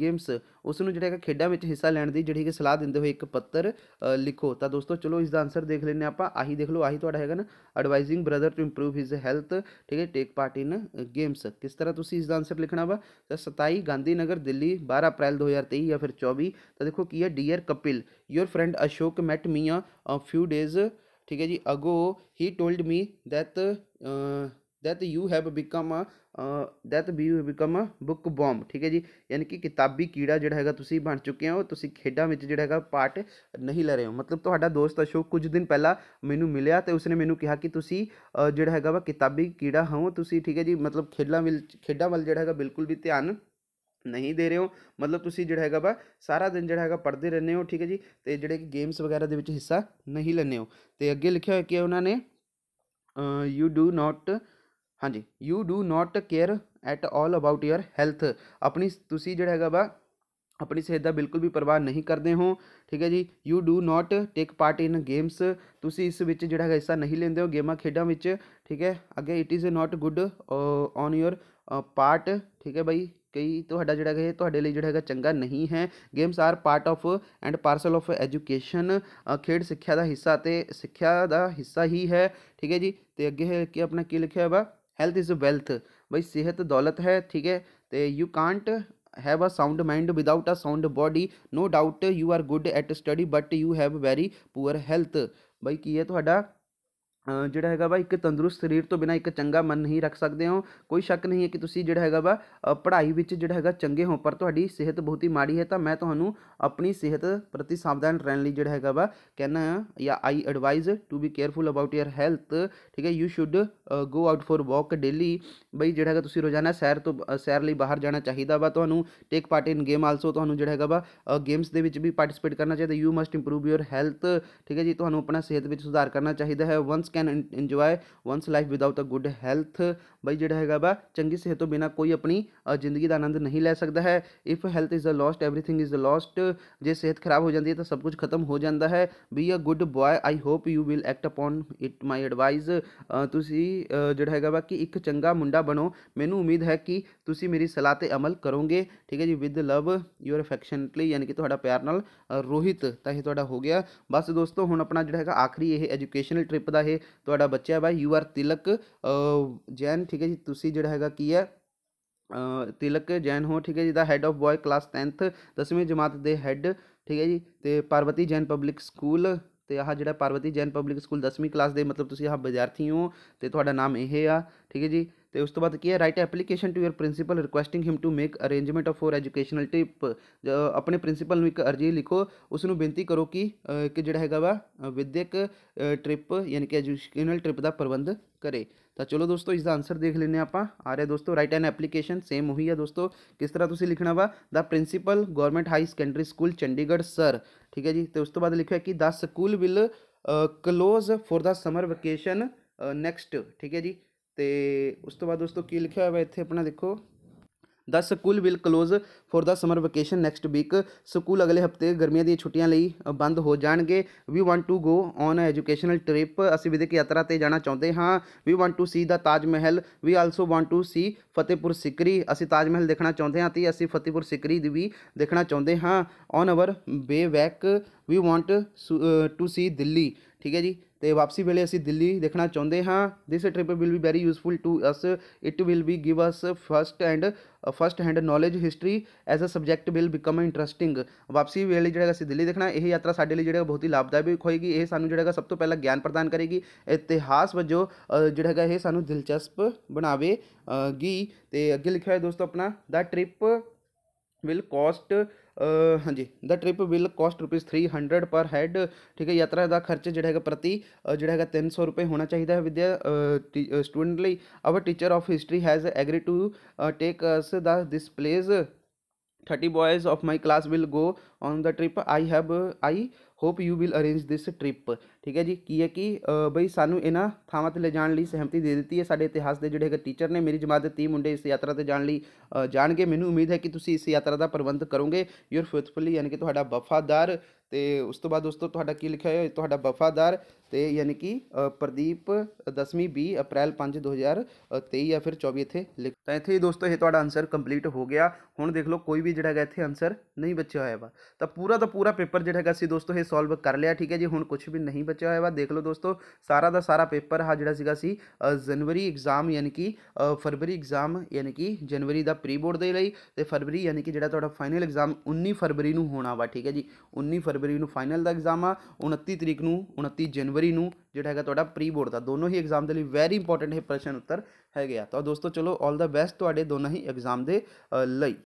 games उसू जो है खेडा में हिस्सा लैन की जी सलाह देंदे हुए एक पत्र लिखो तो दोस्तों चलो इसका आंसर देख लें आप आही देख लो आही तो है ना advising brother to improve his health ठीक है टेक पार्ट इन गेम्स किस तरह तुम इसका आंसर लिखना वा तो सताई गांधी नगर दिल्ली बारह अप्रैल दो हज़ार तेई या फिर चौबी तो देखो की है dear Kapil your friend Ashok met me a few days ठीक है जी ago he told me that that you have become that be you become book worm ठीक ਹੈ ਜੀ ਯਾਨੀ ਕਿ ਕਿਤਾਬੀ ਕੀੜਾ ਜਿਹੜਾ ਹੈਗਾ ਤੁਸੀਂ ਬਣ ਚੁੱਕੇ ਹੋ ਤੁਸੀਂ ਖੇਡਾਂ ਵਿੱਚ ਜਿਹੜਾ ਹੈਗਾ ਪਾਰਟ ਨਹੀਂ ਲੈ ਰਹੇ ਹੋ ਮਤਲਬ ਤੁਹਾਡਾ ਦੋਸਤ ਅਸ਼ੋਕ ਕੁਝ ਦਿਨ ਪਹਿਲਾਂ ਮੈਨੂੰ ਮਿਲਿਆ ਤੇ ਉਸਨੇ ਮੈਨੂੰ ਕਿਹਾ ਕਿ ਤੁਸੀਂ ਜਿਹੜਾ ਹੈਗਾ ਵਾ ਕਿਤਾਬੀ ਕੀੜਾ ਹੋ ਤੁਸੀਂ ਠੀਕ ਹੈ ਜੀ ਮਤਲਬ ਖੇਡਾਂ ਵਿੱਚ ਖੇਡਾਂ ਵੱਲ ਜਿਹੜਾ ਹੈਗਾ ਬਿਲਕੁਲ ਵੀ ਧਿਆਨ ਨਹੀਂ ਦੇ ਰਹੇ ਹੋ ਮਤਲਬ ਤੁਸੀਂ ਜਿਹੜਾ ਹੈਗਾ ਵਾ ਸਾਰਾ ਦਿਨ ਜਿਹੜਾ ਹੈਗਾ ਪੜ੍ਹਦੇ ਰਹਿੰਦੇ ਹੋ ਠੀਕ ਹੈ ਜੀ ਤੇ ਜਿਹੜੇ ਕਿ ਗੇਮਸ ਵਗੈਰਾ ਦੇ ਵਿੱਚ ਹਿੱਸਾ ਨਹੀਂ ਲੈਂਦੇ ਹੋ ਤੇ ਅੱਗੇ ਲਿਖਿਆ ਹੋਇਆ ਕਿ ਉਹਨਾਂ ਨੇ ਯੂ ਡੂ ਨਾਟ हाँ जी you do not care at all about your health अपनी तुम जो है वा अपनी सेहत का बिल्कुल भी प्रवाह नहीं करते हो ठीक है जी you do not take part in games तुम इस जोड़ा है हिस्सा नहीं लेंदे हो गेम खेडों ठीक है अगर it is not good on your part ठीक है बई कई तो जोड़ा है तो जोड़ा है चंगा नहीं है games are part of and parcel of education खेड सिक्ख्या हिस्सा तो सिक्ख्या हिस्सा ही है ठीक है जी तो अगे है कि अपना की लिखा वा हैल्थ इज़ वेल्थ भाई सेहत दौलत है ठीक है तो you can't have a sound mind without a sound body no doubt you are good at study but you have very poor health बई की है थोड़ा जोड़ा है वा एक तंदुरुस्त शरीर तो बिना एक चंगा मन नहीं रख सकते हो कोई शक नहीं है कि तुम जोड़ा है वा पढ़ाई में जोड़ा है चंगे हो पर थोड़ी तो सेहत बहुत ही माड़ी है तो मैं थोड़ा तो अपनी सेहत प्रति सावधान रहने लिए जोड़ा है वा कहना या I advise to be careful about your health ठीक है you should go out for walk daily ਬਈ ਜਿਹੜਾ ਹੈਗਾ ਤੁਸੀਂ ਰੋਜ਼ਾਨਾ ਸੈਰ ਤੋਂ ਸੈਰ ਲਈ ਬਾਹਰ ਜਾਣਾ ਚਾਹੀਦਾ ਵਾ ਤੁਹਾਨੂੰ take part in game also ਤੁਹਾਨੂੰ ਜਿਹੜਾ ਹੈਗਾ ਵਾ ਗੇਮਸ ਦੇ ਵਿੱਚ ਵੀ ਪਾਰਟਿਸਿਪੇਟ ਕਰਨਾ ਚਾਹੀਦਾ you must improve your health ਠੀਕ ਹੈ ਜੀ ਤੁਹਾਨੂੰ ਆਪਣਾ ਸਿਹਤ ਵਿੱਚ ਸੁਧਾਰ ਕਰਨਾ ਚਾਹੀਦਾ ਹੈ one's can enjoy one's life without a good health ਬਈ ਜਿਹੜਾ ਹੈਗਾ ਵਾ ਚੰਗੀ ਸਿਹਤ ਤੋਂ ਬਿਨਾ ਕੋਈ ਆਪਣੀ ਜ਼ਿੰਦਗੀ ਦਾ ਆਨੰਦ ਨਹੀਂ ਲੈ ਸਕਦਾ ਹੈ if health is a lost everything is lost जे सेहत खराब हो जाती है तो सब कुछ खत्म हो जाता है be a good boy I hope you will act upon it my advice ਤੁਸੀਂ ਜਿਹੜਾ ਹੈਗਾ ਵਾ ਕਿ ਇੱਕ ਚੰਗਾ ਮੁੰਡਾ ਬਣੋ ਮੈਨੂੰ ਉਮੀਦ ਹੈ ਕਿ ਤੁਸੀਂ ਮੇਰੀ ਸਲਾਹ ਤੇ ਅਮਲ ਕਰੋਗੇ ਠੀਕ ਹੈ ਜੀ ਵਿਦ ਲਵ ਯੂਅਰ ਅਫੈਕਸ਼ਨਟਲੀ ਯਾਨੀ ਕਿ ਤੁਹਾਡਾ ਪਿਆਰ ਨਾਲ ਰੋਹਿਤ ਤਾਂ ਇਹ ਤੁਹਾਡਾ ਹੋ ਗਿਆ ਬਸ ਦੋਸਤੋ ਹੁਣ ਆਪਣਾ ਜਿਹੜਾ ਹੈਗਾ ਆਖਰੀ ਇਹ ਐਜੂਕੇਸ਼ਨਲ ਟ੍ਰਿਪ ਦਾ ਇਹ ਤੁਹਾਡਾ ਬੱਚਾ ਵਾ ਯੂ ਆਰ ਤਿਲਕ ਜੈਨ ਠੀਕ ਹੈ ਜੀ ਤੁਸੀਂ ਜਿਹੜਾ ਹੈਗਾ ਕੀ ਹੈ ਤਿਲਕ ਜੈਨ ਹੋ ਠੀਕ ਹੈ ਜੀ the head of boy class 10th 10ਵੀਂ ਜਮਾਤ ਦੇ ਹੈਡ ਠੀਕ ਹੈ ਜੀ ਤੇ ਪਾਰਵਤੀ ਜੈਨ ਪਬਲਿਕ ਸਕੂਲ तो आह जो पार्वती जैन पब्लिक स्कूल दसवीं क्लास के मतलब तुम आह विद्यार्थी हो तो थोड़ा नाम यह आ ठीक है जी तो उस तो बाद की है write application to your principal requesting him to make arrangement of for educational trip अपने प्रिंसीपल में एक अर्जी लिखो उसू बेनती करो कि जोड़ा है वा विद्यक ट्रिप यानी कि एजुकेशनल ट्रिप का प्रबंध करे तो चलो दोस्तों इसका आंसर देख लें आप आ रहे दोस्तों राइट एंड एप्लीकेशन सेम हुई है दोस्तों किस तरह तुम्हें लिखना वा the principal government high secondary school Chandigarh sir ठीक है जी तो उस तो बाद लिखा है कि the school will close for the summer vacation next ठीक है जी तो उस तो बाद दोस्तों की लिखा हुआ इतने अपना देखो the school will close for the summer vacation next week school ਅਗਲੇ ਹਫਤੇ ਗਰਮੀਆਂ ਦੀਆਂ ਛੁੱਟੀਆਂ ਲਈ ਬੰਦ ਹੋ ਜਾਣਗੇ we want to go on a educational trip ਅਸੀਂ ਵਿਦਿਅਕ ਯਾਤਰਾ ਤੇ ਜਾਣਾ ਚਾਹੁੰਦੇ ਹਾਂ we want to see the Taj Mahal we also want to see Fatehpur Sikri ਅਸੀਂ ਤਾਜ ਮਹਿਲ ਦੇਖਣਾ ਚਾਹੁੰਦੇ ਹਾਂ ਤੇ ਅਸੀਂ ਫਤਿਹਪੁਰ ਸਿਕਰੀ ਦੀ ਵੀ ਦੇਖਣਾ ਚਾਹੁੰਦੇ ਹਾਂ on our way back we want to see Delhi ਠੀਕ ਹੈ ਜੀ तो वापसी वेले असी दिल्ली देखना चाहते हाँ this trip will be very useful to us it will be give us first and first hand knowledge history as a subject will become interesting वापसी वेले जो असं दिल्ली देखना यह यात्रा साढ़े लिए जो बहुत ही लाभदायक होएगी यह सूँ जो सब तो पहला ज्ञान प्रदान करेगी इतिहास वजो जो है सूँ दिलचस्प बनावेगी तो अगे लिखा है दोस्तों अपना the trip will cost uh, हाँ जी the trip will cost rupees three hundred per head ठीक है यात्रा का खर्च जोड़ेगा प्रति uh, है तीन सौ रुपये होना चाहिए है विद्या स्टूडेंट लिय our teacher of history has agree to take us the this place thirty boys of my class will go on the trip I have I hope you will arrange this trip ਠੀਕ ਹੈ ਜੀ ਕੀ ਹੈ ਕਿ ਬਈ ਸਾਨੂੰ ਇਹਨਾਂ ਥਾਵਾਂ ਤੇ ਲੈ ਜਾਣ ਲਈ ਸਹਿਮਤੀ ਦੇ ਦਿੱਤੀ ਹੈ ਸਾਡੇ ਇਤਿਹਾਸ ਦੇ ਜਿਹੜੇ ਹੈਗੇ ਟੀਚਰ ਨੇ ਮੇਰੀ ਜਮਾਤ ਦੇ 30 ਮੁੰਡੇ ਇਸ ਯਾਤਰਾ ਤੇ ਜਾਣ ਲਈ ਜਾਣਗੇ ਮੈਨੂੰ ਉਮੀਦ ਹੈ ਕਿ ਤੁਸੀਂ ਇਸ ਯਾਤਰਾ ਦਾ ਪ੍ਰਬੰਧ ਕਰੋਗੇ ਯੂਰ ਫੇਥਫੁਲੀ ਯਾਨੀ ਕਿ ਤੁਹਾਡਾ ਵਫਾਦਾਰ तो उस तो बाद दोस्तों की लिखा है तोड़ा वफादार तो यानी कि प्रदीप दसवीं भी अप्रैल पाँच दो हज़ार तेई या फिर चौबी इतने लिख तो इतने दोस्तों ये आंसर कंप्लीट हो गया हूँ देख लो कोई भी जोड़ा है इतने आंसर नहीं बचे हुआ वा तो पूरा तो पूरा पेपर जोड़ा गया दोस्तों सोल्व कर लिया ठीक है जी हूँ कुछ भी नहीं बचा हुआ वा देख लो दोस्तों सारा का सारा पेपर हा जरा जनवरी एग्जाम यानी कि फरवरी एग्जाम यानी कि जनवरी का प्री बोर्ड दे फरवरी यानी कि जोड़ा फाइनल एग्जाम उन्नी फरवरी होना वा ठीक है जी उन्नी फरवरी ਫਰਵਰੀ ਨੂੰ ਫਾਈਨਲ ਦਾ ਐਗਜ਼ਾਮ ਆ 29 ਤਰੀਕ ਨੂੰ 29 ਜਨਵਰੀ ਨੂੰ ਜਿਹੜਾ ਹੈਗਾ ਤੁਹਾਡਾ ਪ੍ਰੀ ਬੋਰਡ ਦਾ ਦੋਨੋਂ ਹੀ ਐਗਜ਼ਾਮ ਦੇ ਲਈ ਵੈਰੀ ਇੰਪੋਰਟੈਂਟ ਇਹ ਪ੍ਰਸ਼ਨ ਉੱਤਰ ਹੈਗੇ ਆ ਤਾਂ ਦੋਸਤੋ ਚਲੋ ਆਲ ਦਾ ਬੈਸਟ ਤੁਹਾਡੇ ਦੋਨਾਂ ਹੀ ਐਗਜ਼ਾਮ ਦੇ ਲਈ